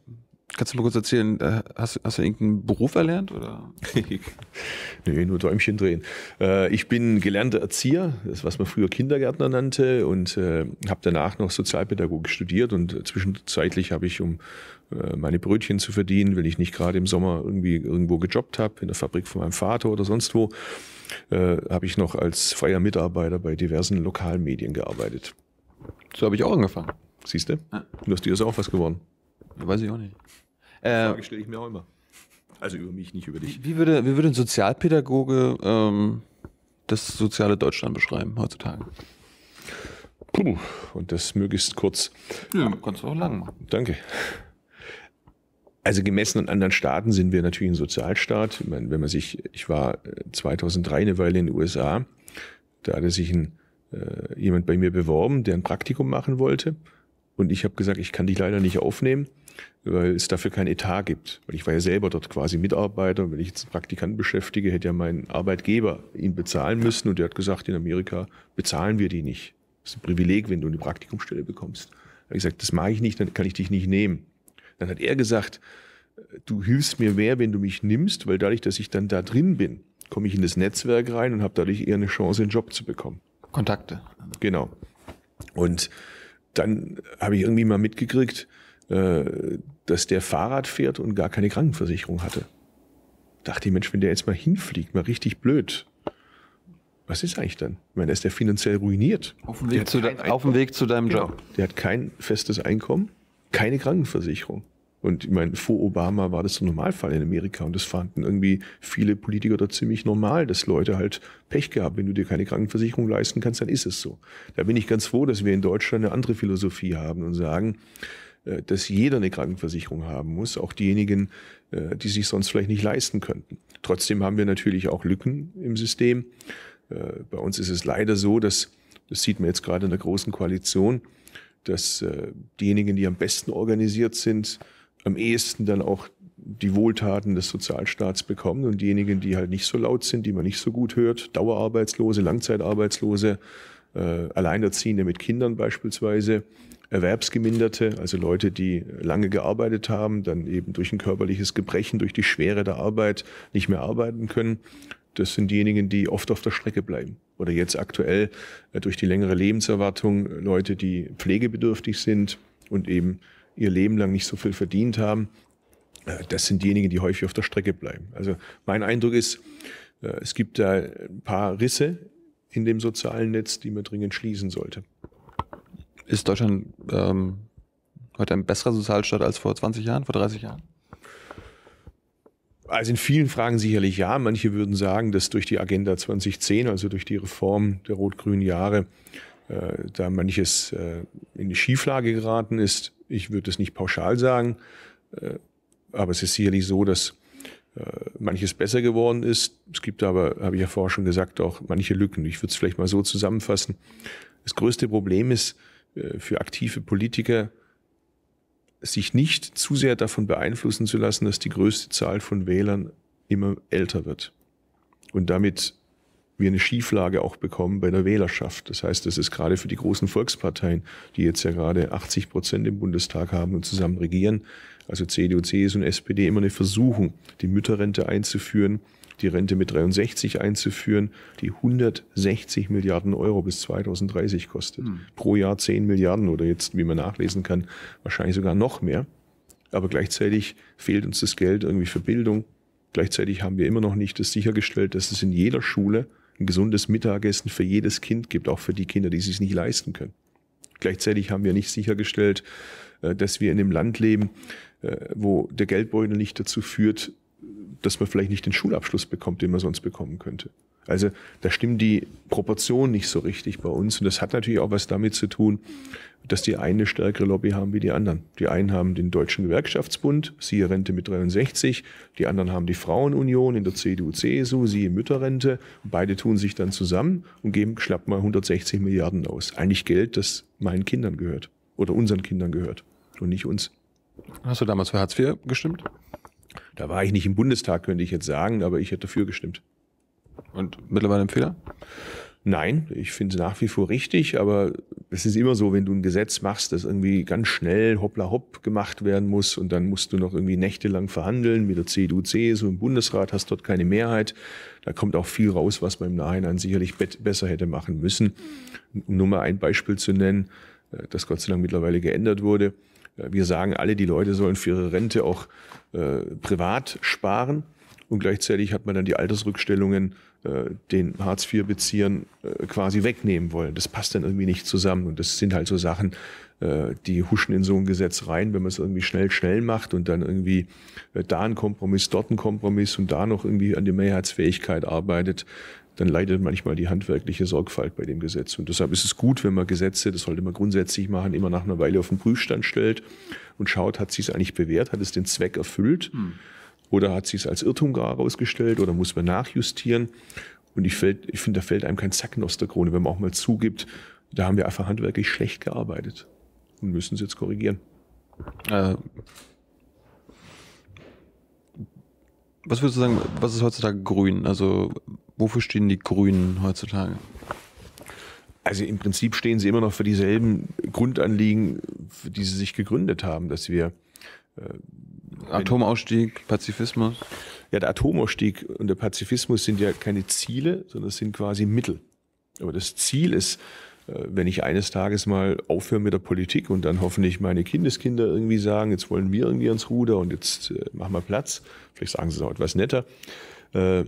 Kannst du mal kurz erzählen, äh, hast, hast du irgendeinen Beruf erlernt? Oder? nee, nur Däumchen drehen. Äh, ich bin gelernter Erzieher, das was man früher Kindergärtner nannte, und äh, habe danach noch Sozialpädagogik studiert und zwischenzeitlich habe ich, um meine Brötchen zu verdienen, wenn ich nicht gerade im Sommer irgendwie irgendwo gejobbt habe, in der Fabrik von meinem Vater oder sonst wo, habe ich noch als freier Mitarbeiter bei diversen Lokalmedien gearbeitet. So habe ich auch angefangen. Siehst du? Ja. Du hast dir auch was geworden. Weiß ich auch nicht. Die äh, Frage stelle ich mir auch immer. Also über mich, nicht über dich. Wie, wie würde, wie würde ein Sozialpädagoge ähm, das soziale Deutschland beschreiben heutzutage? Puh, und das möglichst kurz. Ja, kannst du auch lang machen. Danke. Also gemessen an anderen Staaten sind wir natürlich ein Sozialstaat. Meine, wenn man sich, ich war 2003 äh, eine Weile in den USA, da hatte sich ein, äh, jemand bei mir beworben, der ein Praktikum machen wollte. Und ich habe gesagt, ich kann dich leider nicht aufnehmen weil es dafür kein Etat gibt. Weil ich war ja selber dort quasi Mitarbeiter und wenn ich jetzt einen Praktikanten beschäftige, hätte ja mein Arbeitgeber ihn bezahlen müssen und der hat gesagt, in Amerika bezahlen wir die nicht. Das ist ein Privileg, wenn du eine Praktikumsstelle bekommst. Da habe ich gesagt, das mache ich nicht, dann kann ich dich nicht nehmen. Dann hat er gesagt, du hilfst mir mehr, wenn du mich nimmst, weil dadurch, dass ich dann da drin bin, komme ich in das Netzwerk rein und habe dadurch eher eine Chance, einen Job zu bekommen. Kontakte. Genau. Und dann habe ich irgendwie mal mitgekriegt, äh, dass der Fahrrad fährt und gar keine Krankenversicherung hatte. Dachte ich, Mensch, wenn der jetzt mal hinfliegt, mal richtig blöd. Was ist eigentlich dann? Ich meine, ist der finanziell ruiniert? Auf dem Weg, zu, de auf dem Weg zu, deinem genau. Job. Genau. Der hat kein festes Einkommen, keine Krankenversicherung. Und ich meine, vor Obama war das der Normalfall in Amerika und das fanden irgendwie viele Politiker da ziemlich normal, dass Leute halt Pech gehabt, wenn du dir keine Krankenversicherung leisten kannst, dann ist es so. Da bin ich ganz froh, dass wir in Deutschland eine andere Philosophie haben und sagen, äh, dass jeder eine Krankenversicherung haben muss, auch diejenigen, äh, die sich sonst vielleicht nicht leisten könnten. Trotzdem haben wir natürlich auch Lücken im System. Äh, bei uns ist es leider so, dass, das sieht man jetzt gerade in der Großen Koalition, dass diejenigen, die am besten organisiert sind, am ehesten dann auch die Wohltaten des Sozialstaats bekommen und diejenigen, die halt nicht so laut sind, die man nicht so gut hört, Dauerarbeitslose, Langzeitarbeitslose, äh, Alleinerziehende mit Kindern beispielsweise, Erwerbsgeminderte, also Leute, die lange gearbeitet haben, dann eben durch ein körperliches Gebrechen, durch die Schwere der Arbeit nicht mehr arbeiten können. Das sind diejenigen, die oft auf der Strecke bleiben. Oder jetzt aktuell äh, durch die längere Lebenserwartung Leute, die pflegebedürftig sind und eben ihr Leben lang nicht so viel verdient haben. Äh, das sind diejenigen, die häufig auf der Strecke bleiben. Also mein Eindruck ist, es gibt da ein paar Risse in dem sozialen Netz, die man dringend schließen sollte. Ist Deutschland ähm, heute ein besserer Sozialstaat als vor 20 Jahren, vor 30 Jahren? Also in vielen Fragen sicherlich ja. Manche würden sagen, dass durch die Agenda 2010, also durch die Reform der rot-grünen Jahre, äh, da manches äh, in die Schieflage geraten ist. Ich würde es nicht pauschal sagen, äh, aber es ist sicherlich so, dass äh, manches besser geworden ist. Es gibt aber, habe ich ja vorher schon gesagt, auch manche Lücken. Ich würde es vielleicht mal so zusammenfassen. Das größte Problem ist äh, für aktive Politiker, sich nicht zu sehr davon beeinflussen zu lassen, dass die größte Zahl von Wählern immer älter wird und damit wir eine Schieflage auch bekommen bei der Wählerschaft. Das heißt, das ist gerade für die großen Volksparteien, die jetzt ja gerade 80 Prozent im Bundestag haben und zusammen regieren, also CDU, CSU und SPD, immer eine Versuchung, die Mütterrente einzuführen, die Rente mit 63 einzuführen, die 160 Milliarden Euro bis 2030 kostet. Mhm. Pro Jahr 10 Milliarden oder jetzt, wie man nachlesen kann, wahrscheinlich sogar noch mehr. Aber gleichzeitig fehlt uns das Geld irgendwie für Bildung. Gleichzeitig haben wir immer noch nicht das sichergestellt, dass es in jeder Schule ein gesundes Mittagessen für jedes Kind gibt, auch für die Kinder, die es sich nicht leisten können. Gleichzeitig haben wir nicht sichergestellt, äh, dass wir in einem Land leben, äh, wo der Geldbeutel nicht dazu führt, dass man vielleicht nicht den Schulabschluss bekommt, den man sonst bekommen könnte. Also da stimmen die Proportionen nicht so richtig bei uns. Und das hat natürlich auch was damit zu tun, dass die eine stärkere Lobby haben wie die anderen. Die einen haben den Deutschen Gewerkschaftsbund, siehe Rente mit 63, die anderen haben die Frauenunion in der CDU, CSU, siehe Mütterrente. beide tun sich dann zusammen und geben schlapp mal 160 Milliarden aus. Eigentlich Geld, das meinen Kindern gehört oder unseren Kindern gehört und nicht uns. Hast du damals für Hartz IV gestimmt? Da war ich nicht im Bundestag, könnte ich jetzt sagen, aber ich hätte dafür gestimmt. Und mittlerweile ein Fehler? Nein, ich finde es nach wie vor richtig, aber es ist immer so, wenn du ein Gesetz machst, das irgendwie ganz schnell hoppla hopp gemacht werden muss und dann musst du noch irgendwie nächtelang verhandeln mit der CDU, CSU im Bundesrat, hast dort keine Mehrheit. Da kommt auch viel raus, was man im Nachhinein sicherlich besser hätte machen müssen. Um nur mal ein Beispiel zu nennen, äh, das Gott sei Dank mittlerweile geändert wurde. Äh, wir sagen alle, die Leute sollen für ihre Rente auch äh, privat sparen und gleichzeitig hat man dann die Altersrückstellungen äh, den Hartz-IV-Beziehern äh, quasi wegnehmen wollen. Das passt dann irgendwie nicht zusammen. Und das sind halt so Sachen, äh, die huschen in so ein Gesetz rein, wenn man es irgendwie schnell, schnell macht und dann irgendwie äh, da ein Kompromiss, dort ein Kompromiss und da noch irgendwie an der Mehrheitsfähigkeit arbeitet, dann leidet manchmal die handwerkliche Sorgfalt bei dem Gesetz. Und deshalb ist es gut, wenn man Gesetze, das sollte man grundsätzlich machen, immer nach einer Weile auf den Prüfstand stellt und schaut, hat es eigentlich bewährt, hat es den Zweck erfüllt. Hm oder hat sich es als Irrtum gar herausgestellt oder muss man nachjustieren? Und ich, ich finde, da fällt einem kein Zacken aus der Krone, wenn man auch mal zugibt, da haben wir einfach handwerklich schlecht gearbeitet und müssen es jetzt korrigieren. Äh, was würdest du sagen, was ist heutzutage grün? Also wofür stehen die Grünen heutzutage? Also im Prinzip stehen sie immer noch für dieselben Grundanliegen, für die sie sich gegründet haben, dass wir äh, Atomausstieg, Pazifismus? Ja, der Atomausstieg und der Pazifismus sind ja keine Ziele, sondern sind quasi Mittel. Aber das Ziel ist, äh, wenn ich eines Tages mal aufhöre mit der Politik und dann hoffentlich meine Kindeskinder irgendwie sagen, jetzt wollen wir irgendwie ans Ruder und jetzt äh, machen wir Platz, vielleicht sagen sie es auch etwas netter, äh,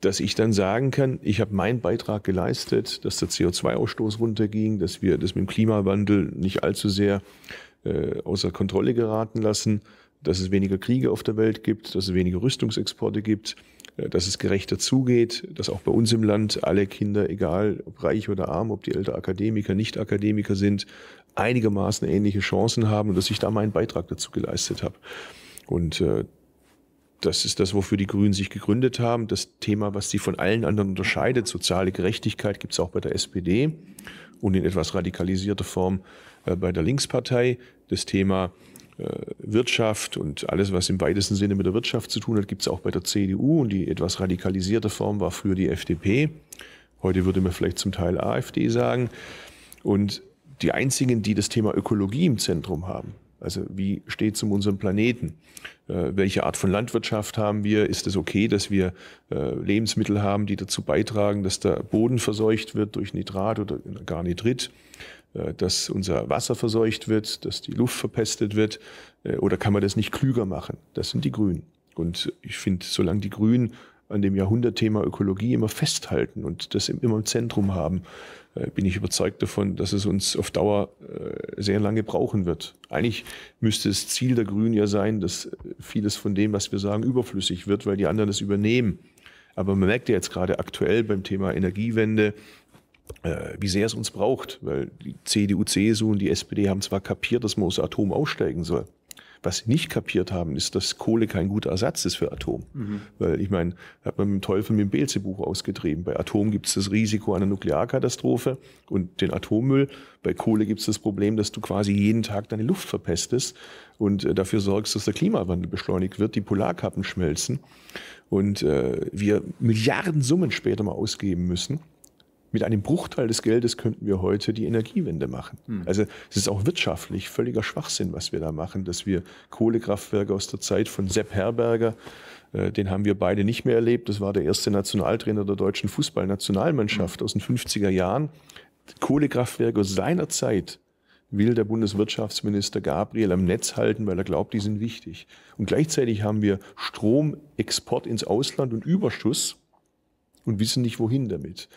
dass ich dann sagen kann, ich habe meinen Beitrag geleistet, dass der CO2-Ausstoß runterging, dass wir das mit dem Klimawandel nicht allzu sehr außer Kontrolle geraten lassen dass es weniger Kriege auf der Welt gibt, dass es weniger Rüstungsexporte gibt, äh, dass es gerechter zugeht, dass auch bei uns im Land alle Kinder, egal ob reich oder arm, ob die Eltern Akademiker, Nicht-Akademiker sind, einigermaßen ähnliche Chancen haben und dass ich da meinen Beitrag dazu geleistet habe. Und äh, das ist das, wofür die Grünen sich gegründet haben. Das Thema, was sie von allen anderen unterscheidet, soziale Gerechtigkeit, gibt es auch bei der SPD und in etwas radikalisierter Form äh, bei der Linkspartei. Das Thema äh, Wirtschaft und alles, was im weitesten Sinne mit der Wirtschaft zu tun hat, gibt es auch bei der CDU. Und die etwas radikalisierte Form war früher die FDP. Heute würde man vielleicht zum Teil AfD sagen. Und die einzigen, die das Thema Ökologie im Zentrum haben. Also wie steht es um unseren Planeten? Äh, welche Art von Landwirtschaft haben wir? Ist es okay, dass wir äh, Lebensmittel haben, die dazu beitragen, dass der Boden verseucht wird durch Nitrat oder gar Nitrit? Äh, dass unser Wasser verseucht wird, dass die Luft verpestet wird? Äh, oder kann man das nicht klüger machen? Das sind die Grünen. Und ich finde, solange die Grünen an dem Jahrhundertthema Ökologie immer festhalten und das immer im Zentrum haben, äh, bin ich überzeugt davon, dass es uns auf Dauer sehr lange brauchen wird. Eigentlich müsste das Ziel der Grünen ja sein, dass vieles von dem, was wir sagen, überflüssig wird, weil die anderen das übernehmen. Aber man merkt ja jetzt gerade aktuell beim Thema Energiewende, äh, wie sehr es uns braucht, weil die CDU, CSU und die SPD haben zwar kapiert, dass man aus Atom aussteigen soll. Was sie nicht kapiert haben, ist, dass Kohle kein guter Ersatz ist für Atom. Mhm. Weil ich meine, hat man mit dem Teufel mit dem Beelzebuch ausgetrieben. Bei Atom gibt es das Risiko einer Nuklearkatastrophe und den Atommüll. Bei Kohle gibt es das Problem, dass du quasi jeden Tag deine Luft verpestest und äh, dafür sorgst, dass der Klimawandel beschleunigt wird, die Polarkappen schmelzen und äh, wir Milliardensummen später mal ausgeben müssen mit einem Bruchteil des Geldes könnten wir heute die Energiewende machen. Hm. Also es ist auch wirtschaftlich völliger Schwachsinn, was wir da machen, dass wir Kohlekraftwerke aus der Zeit von Sepp Herberger, äh, den haben wir beide nicht mehr erlebt, das war der erste Nationaltrainer der deutschen Fußballnationalmannschaft hm. aus den 50er Jahren. Kohlekraftwerke seiner Zeit will der Bundeswirtschaftsminister Gabriel am Netz halten, weil er glaubt, die sind wichtig. Und gleichzeitig haben wir Stromexport ins Ausland und Überschuss und wissen nicht, wohin damit.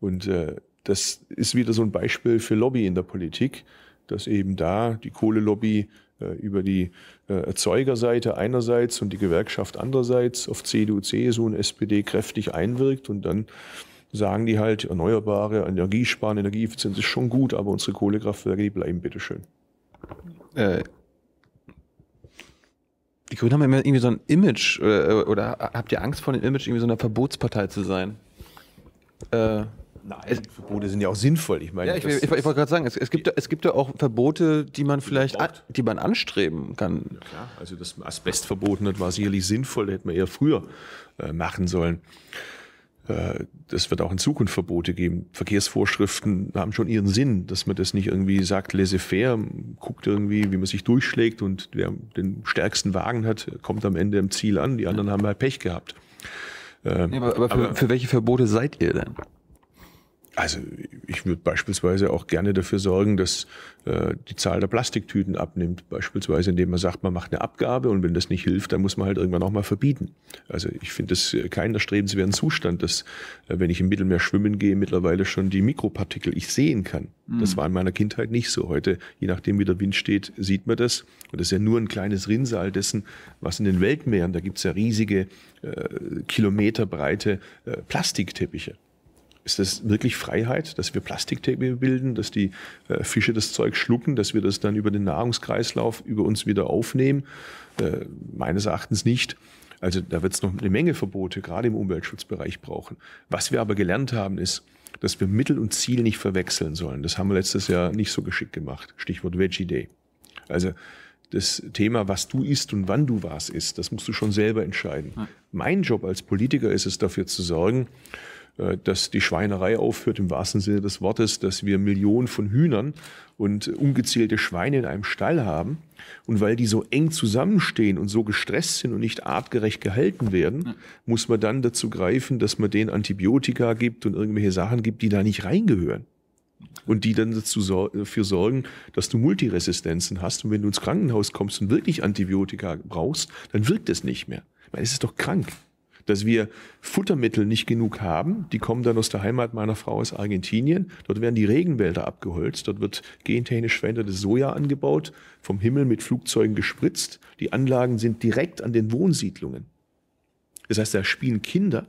Und äh, das ist wieder so ein Beispiel für Lobby in der Politik, dass eben da die Kohlelobby äh, über die äh, Erzeugerseite einerseits und die Gewerkschaft andererseits auf CDU, CSU und SPD kräftig einwirkt und dann sagen die halt, erneuerbare Energiesparen, Energieeffizienz ist schon gut, aber unsere Kohlekraftwerke, die bleiben bitteschön. Äh, die Grünen haben immer irgendwie so ein Image, äh, oder, oder habt ihr Angst vor dem Image, irgendwie so einer Verbotspartei zu sein? Äh, Nein, Verbote sind ja auch sinnvoll. Ich meine, ja, ich, ich, ich wollte gerade sagen, es, es, gibt, es gibt ja auch Verbote, die man vielleicht, an, die man anstreben kann. Ja, klar. Also das Asbestverbot das ne, war sicherlich sinnvoll, das hätte man eher früher äh, machen sollen. Äh, das wird auch in Zukunft Verbote geben. Verkehrsvorschriften haben schon ihren Sinn, dass man das nicht irgendwie sagt, laissez-faire, guckt irgendwie, wie man sich durchschlägt und wer den stärksten Wagen hat, kommt am Ende im Ziel an. Die anderen haben halt Pech gehabt. ja, aber, aber, für, aber für welche Verbote seid ihr denn? Also ich würde beispielsweise auch gerne dafür sorgen, dass äh, die Zahl der Plastiktüten abnimmt, beispielsweise indem man sagt, man macht eine Abgabe und wenn das nicht hilft, dann muss man halt irgendwann auch mal verbieten. Also ich finde es äh, keinen erstrebenswerten Zustand, dass äh, wenn ich im Mittelmeer schwimmen gehe, mittlerweile schon die Mikropartikel ich sehen kann. Mhm. Das war in meiner Kindheit nicht so. Heute, je nachdem wie der Wind steht, sieht man das. Und das ist ja nur ein kleines Rinnsal dessen, was in den Weltmeeren, da gibt es ja riesige äh, kilometerbreite äh, Plastikteppiche. Ist das wirklich Freiheit, dass wir Plastikteile bilden, dass die äh, Fische das Zeug schlucken, dass wir das dann über den Nahrungskreislauf über uns wieder aufnehmen? Äh, meines Erachtens nicht. Also da wird es noch eine Menge Verbote, gerade im Umweltschutzbereich brauchen. Was wir aber gelernt haben, ist, dass wir Mittel und Ziel nicht verwechseln sollen. Das haben wir letztes Jahr nicht so geschickt gemacht. Stichwort Veggie Day. Also das Thema, was du isst und wann du was isst, das musst du schon selber entscheiden. Ja. Mein Job als Politiker ist es, dafür zu sorgen, äh, dass die Schweinerei aufhört im wahrsten Sinne des Wortes, dass wir Millionen von Hühnern und ungezählte Schweine in einem Stall haben. Und weil die so eng zusammenstehen und so gestresst sind und nicht artgerecht gehalten werden, muss man dann dazu greifen, dass man denen Antibiotika gibt und irgendwelche Sachen gibt, die da nicht reingehören. Und die dann dafür sorgen, dass du Multiresistenzen hast. Und wenn du ins Krankenhaus kommst und wirklich Antibiotika brauchst, dann wirkt es nicht mehr. Weil es ist doch krank dass wir Futtermittel nicht genug haben. Die kommen dann aus der Heimat meiner Frau aus Argentinien. Dort werden die Regenwälder abgeholzt. Dort wird gentechnisch verändertes Soja angebaut, vom Himmel mit Flugzeugen gespritzt. Die Anlagen sind direkt an den Wohnsiedlungen. Das heißt, da spielen Kinder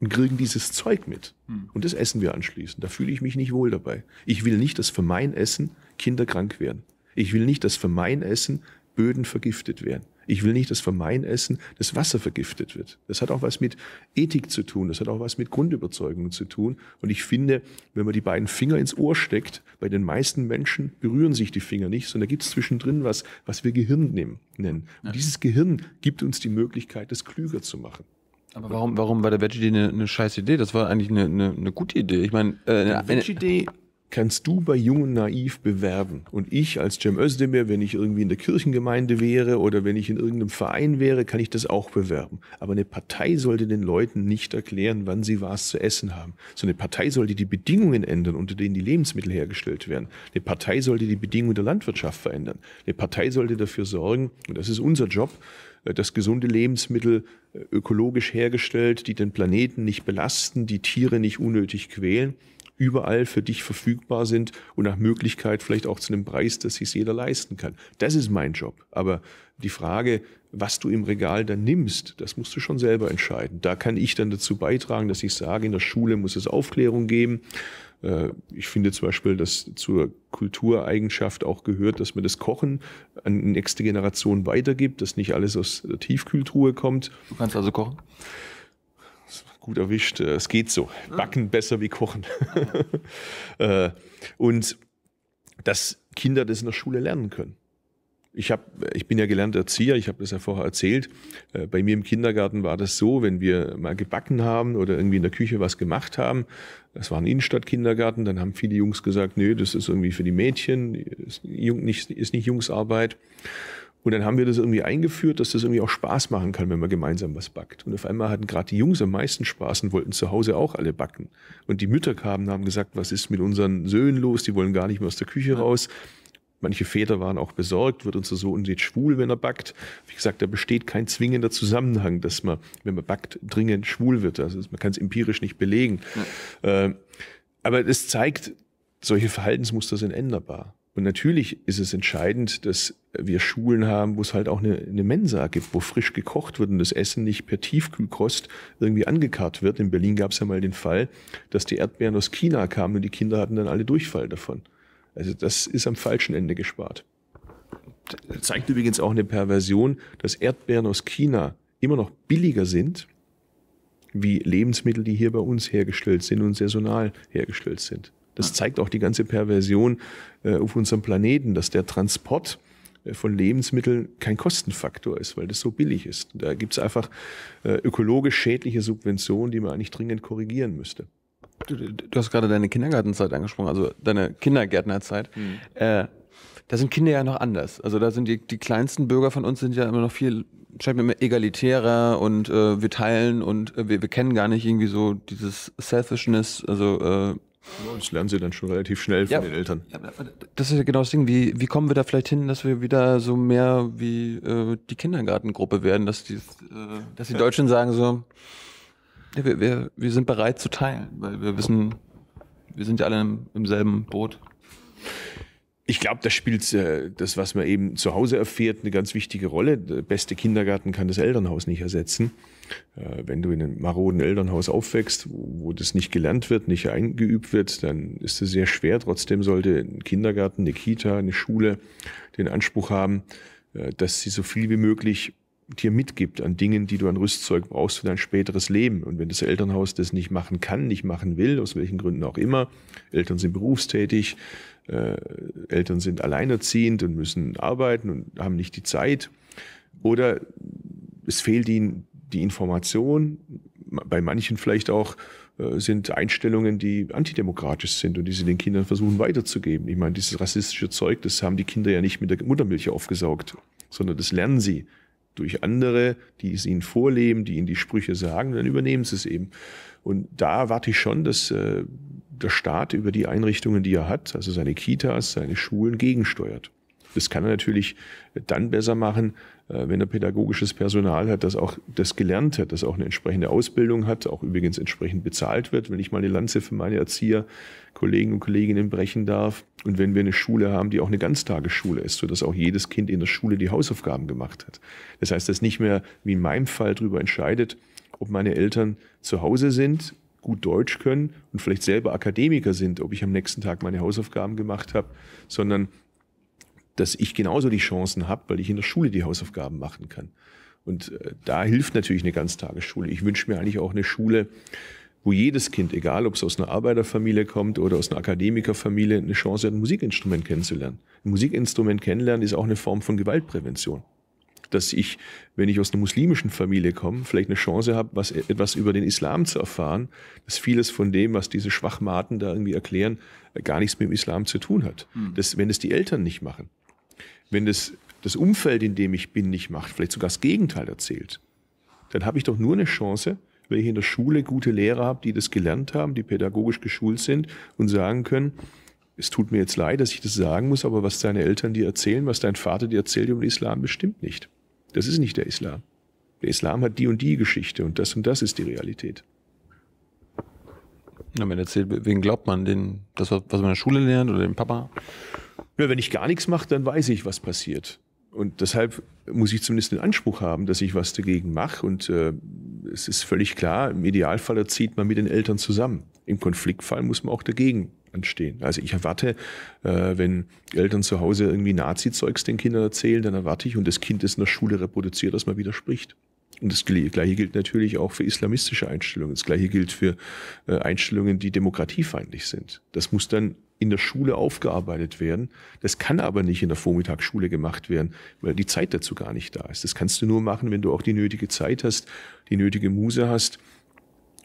und kriegen dieses Zeug mit. Hm. Und das essen wir anschließend. Da fühle ich mich nicht wohl dabei. Ich will nicht, dass für mein Essen Kinder krank werden. Ich will nicht, dass für mein Essen Böden vergiftet werden. Ich will nicht, dass für mein Essen das Wasser vergiftet wird. Das hat auch was mit Ethik zu tun. Das hat auch was mit Grundüberzeugungen zu tun. Und ich finde, wenn man die beiden Finger ins Ohr steckt, bei den meisten Menschen berühren sich die Finger nicht, sondern da gibt es zwischendrin was, was wir Gehirn nehmen, nennen. Und dieses Gehirn gibt uns die Möglichkeit, das klüger zu machen. Aber warum, warum war der Veggie Day eine, eine scheiß Idee? Das war eigentlich eine, eine, eine gute Idee. Ich meine, äh, eine, Veggie Day kannst du bei Jungen naiv bewerben. Und ich als Cem Özdemir, wenn ich irgendwie in der Kirchengemeinde wäre oder wenn ich in irgendeinem Verein wäre, kann ich das auch bewerben. Aber eine Partei sollte den Leuten nicht erklären, wann sie was zu essen haben. So eine Partei sollte die Bedingungen ändern, unter denen die Lebensmittel hergestellt werden. Eine Partei sollte die Bedingungen der Landwirtschaft verändern. Eine Partei sollte dafür sorgen, und das ist unser Job, äh, dass gesunde Lebensmittel äh, ökologisch hergestellt, die den Planeten nicht belasten, die Tiere nicht unnötig quälen, überall für dich verfügbar sind und nach Möglichkeit vielleicht auch zu einem Preis, dass sich jeder leisten kann. Das ist mein Job. Aber die Frage, was du im Regal dann nimmst, das musst du schon selber entscheiden. Da kann ich dann dazu beitragen, dass ich sage, in der Schule muss es Aufklärung geben. Äh, ich finde zum Beispiel, dass zur Kultureigenschaft auch gehört, dass man das Kochen an die nächste Generation weitergibt, dass nicht alles aus der Tiefkühltruhe kommt. Du kannst also kochen? Gut erwischt. Äh, es geht so. Backen besser wie kochen. Äh, und dass Kinder das in der Schule lernen können. Ich, hab, ich bin ja gelernter Erzieher, ich habe das ja vorher erzählt. Äh, bei mir im Kindergarten war das so, wenn wir mal gebacken haben oder irgendwie in der Küche was gemacht haben, das war ein Innenstadtkindergarten, dann haben viele Jungs gesagt, nö, das ist irgendwie für die Mädchen, ist, nicht, ist nicht Jungsarbeit. Und dann haben wir das irgendwie eingeführt, dass das irgendwie auch Spaß machen kann, wenn man gemeinsam was backt. Und auf einmal hatten gerade die Jungs am meisten Spaß und wollten zu Hause auch alle backen. Und die Mütter kamen und haben gesagt, was ist mit unseren Söhnen los? Die wollen gar nicht mehr aus der Küche raus. Manche Väter waren auch besorgt, wird unser Sohn jetzt schwul, wenn er backt. Wie gesagt, da besteht kein zwingender Zusammenhang, dass man, wenn man backt, dringend schwul wird. Also man kann es empirisch nicht belegen. Ja. Ähm, aber es zeigt, solche Verhaltensmuster sind änderbar. Und natürlich ist es entscheidend, dass wir Schulen haben, wo es halt auch eine, eine, Mensa gibt, wo frisch gekocht wird und das Essen nicht per Tiefkühlkost irgendwie angekarrt wird. In Berlin gab es ja mal den Fall, dass die Erdbeeren aus China kamen und die Kinder hatten dann alle Durchfall davon. Also das ist am falschen Ende gespart. Das zeigt übrigens auch eine Perversion, dass Erdbeeren aus China immer noch billiger sind wie Lebensmittel, die hier bei uns hergestellt sind und saisonal hergestellt sind. Das ah. zeigt auch die ganze Perversion äh, auf unserem Planeten, dass der Transport äh, von Lebensmitteln kein Kostenfaktor ist, weil das so billig ist. Da gibt es einfach äh, ökologisch schädliche Subventionen, die man eigentlich dringend korrigieren müsste du, du hast gerade deine Kindergartenzeit angesprochen, also deine Kindergärtnerzeit. Mhm. Äh, da sind Kinder ja noch anders. Also da sind die, die kleinsten Bürger von uns sind ja immer noch viel, scheint mir immer egalitärer und äh, wir teilen und äh, wir, wir, kennen gar nicht irgendwie so dieses Selfishness, also äh, das lernen sie dann schon relativ schnell von ja, den Eltern. Ja, das ist ja genau das Ding. Wie, wie kommen wir da vielleicht hin, dass wir wieder so mehr wie äh, die Kindergartengruppe werden, dass die, äh, dass die Deutschen sagen so, ja, wir, wir, wir sind bereit zu teilen, weil wir wissen, wir sind ja alle im, im selben Boot. Ich glaube, das spielt äh, das, was man eben zu Hause erfährt, eine ganz wichtige Rolle. Der beste Kindergarten kann das Elternhaus nicht ersetzen. Äh, wenn du in einem maroden Elternhaus aufwächst, wo, wo das nicht gelernt wird, nicht eingeübt wird, dann ist es sehr schwer. Trotzdem sollte ein Kindergarten, eine Kita, eine Schule den Anspruch haben, äh, dass sie so viel wie möglich dir mitgibt an Dingen, die du an Rüstzeug brauchst für dein späteres Leben. Und wenn das Elternhaus das nicht machen kann, nicht machen will, aus welchen Gründen auch immer, Eltern sind berufstätig, äh, Eltern sind alleinerziehend und müssen arbeiten und haben nicht die Zeit, oder es fehlt ihnen die Information, bei manchen vielleicht auch äh, sind Einstellungen, die antidemokratisch sind und die sie den Kindern versuchen weiterzugeben. Ich meine, dieses rassistische Zeug, das haben die Kinder ja nicht mit der Muttermilch aufgesaugt, sondern das lernen sie durch andere, die es ihnen vorleben, die ihnen die Sprüche sagen, dann übernehmen sie es eben. Und da erwarte ich schon, dass äh, der Staat über die Einrichtungen, die er hat, also seine Kitas, seine Schulen, gegensteuert. Das kann er natürlich dann besser machen, äh, wenn er pädagogisches Personal hat, das auch das gelernt hat, das auch eine entsprechende Ausbildung hat, auch übrigens entsprechend bezahlt wird, wenn ich mal eine Lanze für meine Erzieher, Kollegen und Kolleginnen brechen darf. Und wenn wir eine Schule haben, die auch eine Ganztagesschule ist, sodass auch jedes Kind in der Schule die Hausaufgaben gemacht hat. Das heißt, dass nicht mehr, wie in meinem Fall, darüber entscheidet, ob meine Eltern zu Hause sind, gut Deutsch können und vielleicht selber Akademiker sind, ob ich am nächsten Tag meine Hausaufgaben gemacht habe, sondern dass ich genauso die Chancen habe, weil ich in der Schule die Hausaufgaben machen kann. Und äh, da hilft natürlich eine Ganztagesschule. Ich wünsche mir eigentlich auch eine Schule, wo jedes Kind, egal ob es aus einer Arbeiterfamilie kommt oder aus einer Akademikerfamilie, eine Chance hat, ein Musikinstrument kennenzulernen. Ein Musikinstrument kennenlernen ist auch eine Form von Gewaltprävention. Dass ich, wenn ich aus einer muslimischen Familie komme, vielleicht eine Chance habe, was, etwas über den Islam zu erfahren, dass vieles von dem, was diese Schwachmaten da irgendwie erklären, äh, gar nichts mit dem Islam zu tun hat. Mhm. Das, wenn es die Eltern nicht machen wenn das, das Umfeld, in dem ich bin, nicht macht, vielleicht sogar das Gegenteil erzählt, dann habe ich doch nur eine Chance, weil ich in der Schule gute Lehrer habe, die das gelernt haben, die pädagogisch geschult sind und sagen können, es tut mir jetzt leid, dass ich das sagen muss, aber was deine Eltern dir erzählen, was dein Vater dir erzählt über den Islam, bestimmt nicht. Das ist nicht der Islam. Der Islam hat die und die Geschichte und das und das ist die Realität. Na, man erzählt, wen glaubt man? Den, das, was man in der Schule lernt oder dem Papa? Ja, wenn ich gar nichts mache, dann weiß ich, was passiert. Und deshalb muss ich zumindest den Anspruch haben, dass ich was dagegen mache. Und äh, es ist völlig klar, im Idealfall erzieht man mit den Eltern zusammen. Im Konfliktfall muss man auch dagegen anstehen. Also ich erwarte, äh, wenn Eltern zu Hause irgendwie Nazi-Zeugs den Kindern erzählen, dann erwarte ich, und das Kind ist in der Schule reproduziert, dass man widerspricht. Und das Gleiche gilt natürlich auch für islamistische Einstellungen. Das Gleiche gilt für äh, Einstellungen, die demokratiefeindlich sind. Das muss dann in der Schule aufgearbeitet werden. Das kann aber nicht in der Vormittagsschule gemacht werden, weil die Zeit dazu gar nicht da ist. Das kannst du nur machen, wenn du auch die nötige Zeit hast, die nötige Muse hast,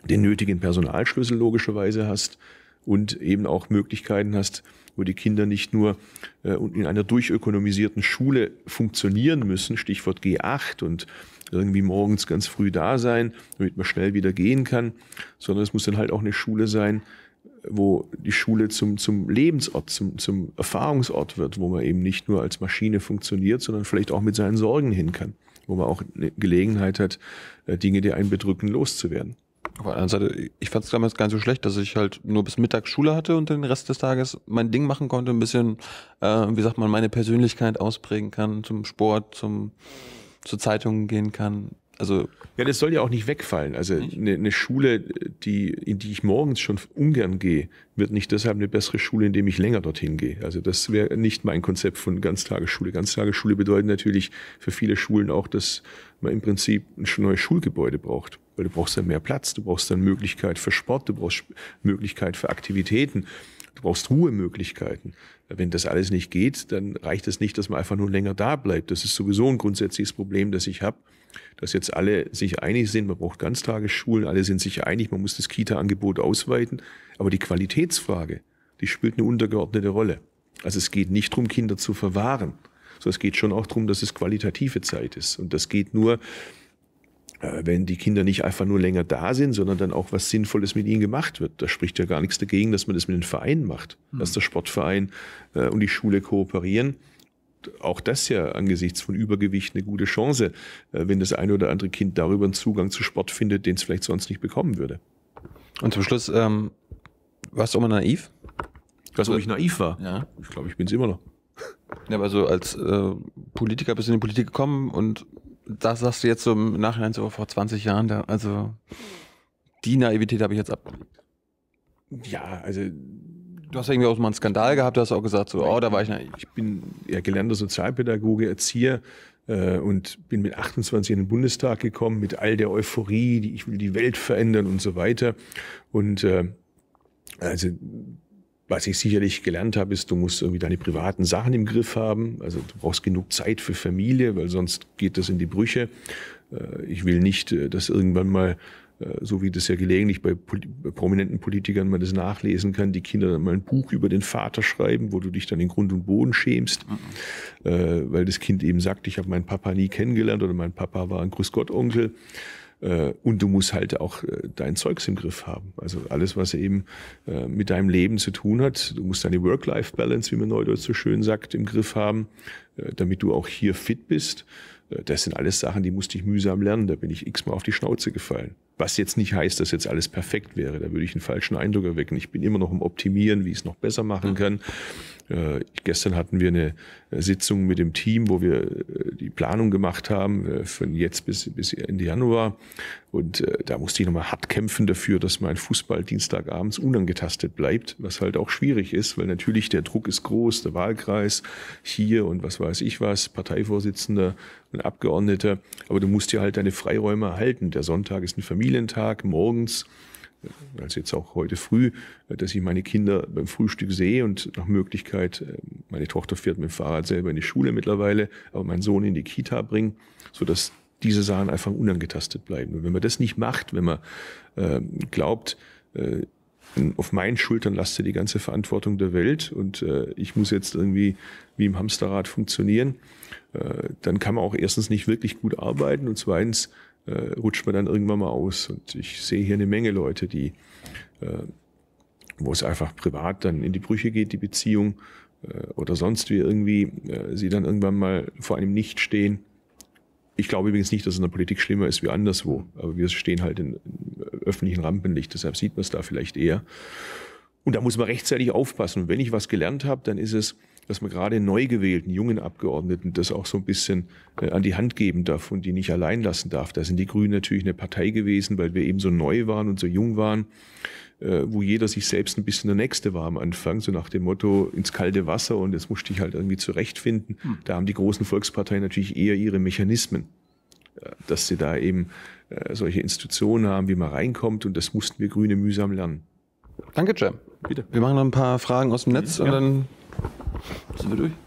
den nötigen Personalschlüssel logischerweise hast und eben auch Möglichkeiten hast, wo die Kinder nicht nur äh, in einer durchökonomisierten Schule funktionieren müssen, Stichwort G8 und irgendwie morgens ganz früh da sein, damit man schnell wieder gehen kann, sondern es muss dann halt auch eine Schule sein, wo die Schule zum, zum Lebensort, zum, zum Erfahrungsort wird, wo man eben nicht nur als Maschine funktioniert, sondern vielleicht auch mit seinen Sorgen hin kann, wo man auch eine Gelegenheit hat, äh, Dinge, die einen bedrücken, loszuwerden. Auf der anderen Seite, ich fand es damals gar nicht so schlecht, dass ich halt nur bis Mittag Schule hatte und den Rest des Tages mein Ding machen konnte, ein bisschen, äh, wie sagt man, meine Persönlichkeit ausprägen kann, zum Sport, zum, zur Zeitung gehen kann. Also ja, das soll ja auch nicht wegfallen. Also eine, eine, Schule, die, in die ich morgens schon ungern gehe, wird nicht deshalb eine bessere Schule, indem ich länger dorthin gehe. Also das wäre nicht mein Konzept von Ganztagesschule. Ganztagesschule bedeutet natürlich für viele Schulen auch, dass man im Prinzip ein neues Schulgebäude braucht. Weil du brauchst dann mehr Platz, du brauchst dann Möglichkeit für Sport, du brauchst Möglichkeit für Aktivitäten. Du brauchst Ruhemöglichkeiten. Wenn das alles nicht geht, dann reicht es nicht, dass man einfach nur länger da bleibt. Das ist sowieso ein grundsätzliches Problem, das ich habe dass jetzt alle sich einig sind, man braucht Ganztagesschulen, alle sind sich einig, man muss das Kita-Angebot ausweiten. Aber die Qualitätsfrage, die spielt eine untergeordnete Rolle. Also es geht nicht darum, Kinder zu verwahren, sondern es geht schon auch darum, dass es qualitative Zeit ist. Und das geht nur, äh, wenn die Kinder nicht einfach nur länger da sind, sondern dann auch was Sinnvolles mit ihnen gemacht wird. Da spricht ja gar nichts dagegen, dass man das mit den Vereinen macht, dass hm. der Sportverein äh, und die Schule kooperieren auch das ja angesichts von Übergewicht eine gute Chance, äh, wenn das eine oder andere Kind darüber einen Zugang zu Sport findet, den es vielleicht sonst nicht bekommen würde. Und zum Schluss, ähm, warst du immer naiv? Ich weiß, ob ich naiv war. Ja. Ich glaube, ich bin es immer noch. Ja, aber so als äh, Politiker bist du in die Politik gekommen und das sagst du jetzt so im Nachhinein so vor 20 Jahren, da, also die Naivität habe ich jetzt ab. Ja, also Du hast irgendwie auch mal einen Skandal gehabt, du hast auch gesagt, so, oh, da war ich. Ich bin ja gelernter Sozialpädagoge, Erzieher äh, und bin mit 28 in den Bundestag gekommen, mit all der Euphorie, die ich will die Welt verändern und so weiter. Und äh, also was ich sicherlich gelernt habe, ist, du musst irgendwie deine privaten Sachen im Griff haben. Also du brauchst genug Zeit für Familie, weil sonst geht das in die Brüche. Äh, ich will nicht, äh, dass irgendwann mal äh, so wie das ja gelegentlich bei, bei prominenten Politikern man das nachlesen kann, die Kinder dann mal ein Buch über den Vater schreiben, wo du dich dann in Grund und Boden schämst, mhm. äh, weil das Kind eben sagt, ich habe meinen Papa nie kennengelernt oder mein Papa war ein Grüßgott-Onkel. Äh, und du musst halt auch äh, dein Zeugs im Griff haben. Also alles, was eben äh, mit deinem Leben zu tun hat. Du musst deine Work-Life-Balance, wie man neudeutsch so schön sagt, im Griff haben, äh, damit du auch hier fit bist. Das sind alles Sachen, die musste ich mühsam lernen. Da bin ich x-mal auf die Schnauze gefallen. Was jetzt nicht heißt, dass jetzt alles perfekt wäre. Da würde ich einen falschen Eindruck erwecken. Ich bin immer noch im Optimieren, wie ich es noch besser machen mhm. kann. Äh, gestern hatten wir eine Sitzung mit dem Team, wo wir äh, die Planung gemacht haben, äh, von jetzt bis, bis Ende Januar. Und äh, da musste ich nochmal hart kämpfen dafür, dass mein Fußball Dienstagabends unangetastet bleibt, was halt auch schwierig ist, weil natürlich der Druck ist groß, der Wahlkreis hier und was weiß ich was, Parteivorsitzender und Abgeordneter. Aber du musst dir halt deine Freiräume erhalten. Der Sonntag ist ein Familientag, morgens also jetzt auch heute früh, äh, dass ich meine Kinder beim Frühstück sehe und nach Möglichkeit, äh, meine Tochter fährt mit dem Fahrrad selber in die Schule mittlerweile, aber meinen Sohn in die Kita bringen, sodass diese Sachen einfach unangetastet bleiben. Und wenn man das nicht macht, wenn man äh, glaubt, äh, auf meinen Schultern lastet die ganze Verantwortung der Welt und äh, ich muss jetzt irgendwie wie im Hamsterrad funktionieren, äh, dann kann man auch erstens nicht wirklich gut arbeiten und zweitens äh, rutscht man dann irgendwann mal aus. Und ich sehe hier eine Menge Leute, die, äh, wo es einfach privat dann in die Brüche geht, die Beziehung äh, oder sonst wie irgendwie, äh, sie dann irgendwann mal vor einem Nicht stehen. Ich glaube übrigens nicht, dass es in der Politik schlimmer ist wie anderswo, aber wir stehen halt im äh, öffentlichen Rampenlicht, deshalb sieht man es da vielleicht eher. Und da muss man rechtzeitig aufpassen. Und wenn ich was gelernt habe, dann ist es, dass man gerade neu gewählten jungen Abgeordneten das auch so ein bisschen äh, an die Hand geben darf und die nicht allein lassen darf. Da sind die Grünen natürlich eine Partei gewesen, weil wir eben so neu waren und so jung waren, äh, wo jeder sich selbst ein bisschen der Nächste war am Anfang, so nach dem Motto ins kalte Wasser und das musste ich halt irgendwie zurechtfinden. Hm. Da haben die großen Volksparteien natürlich eher ihre Mechanismen äh, dass sie da eben solche Institutionen haben, wie man reinkommt und das mussten wir Grüne mühsam lernen. Danke, Jam. Bitte. Wir machen noch ein paar Fragen aus dem Netz ja. und dann sind wir durch.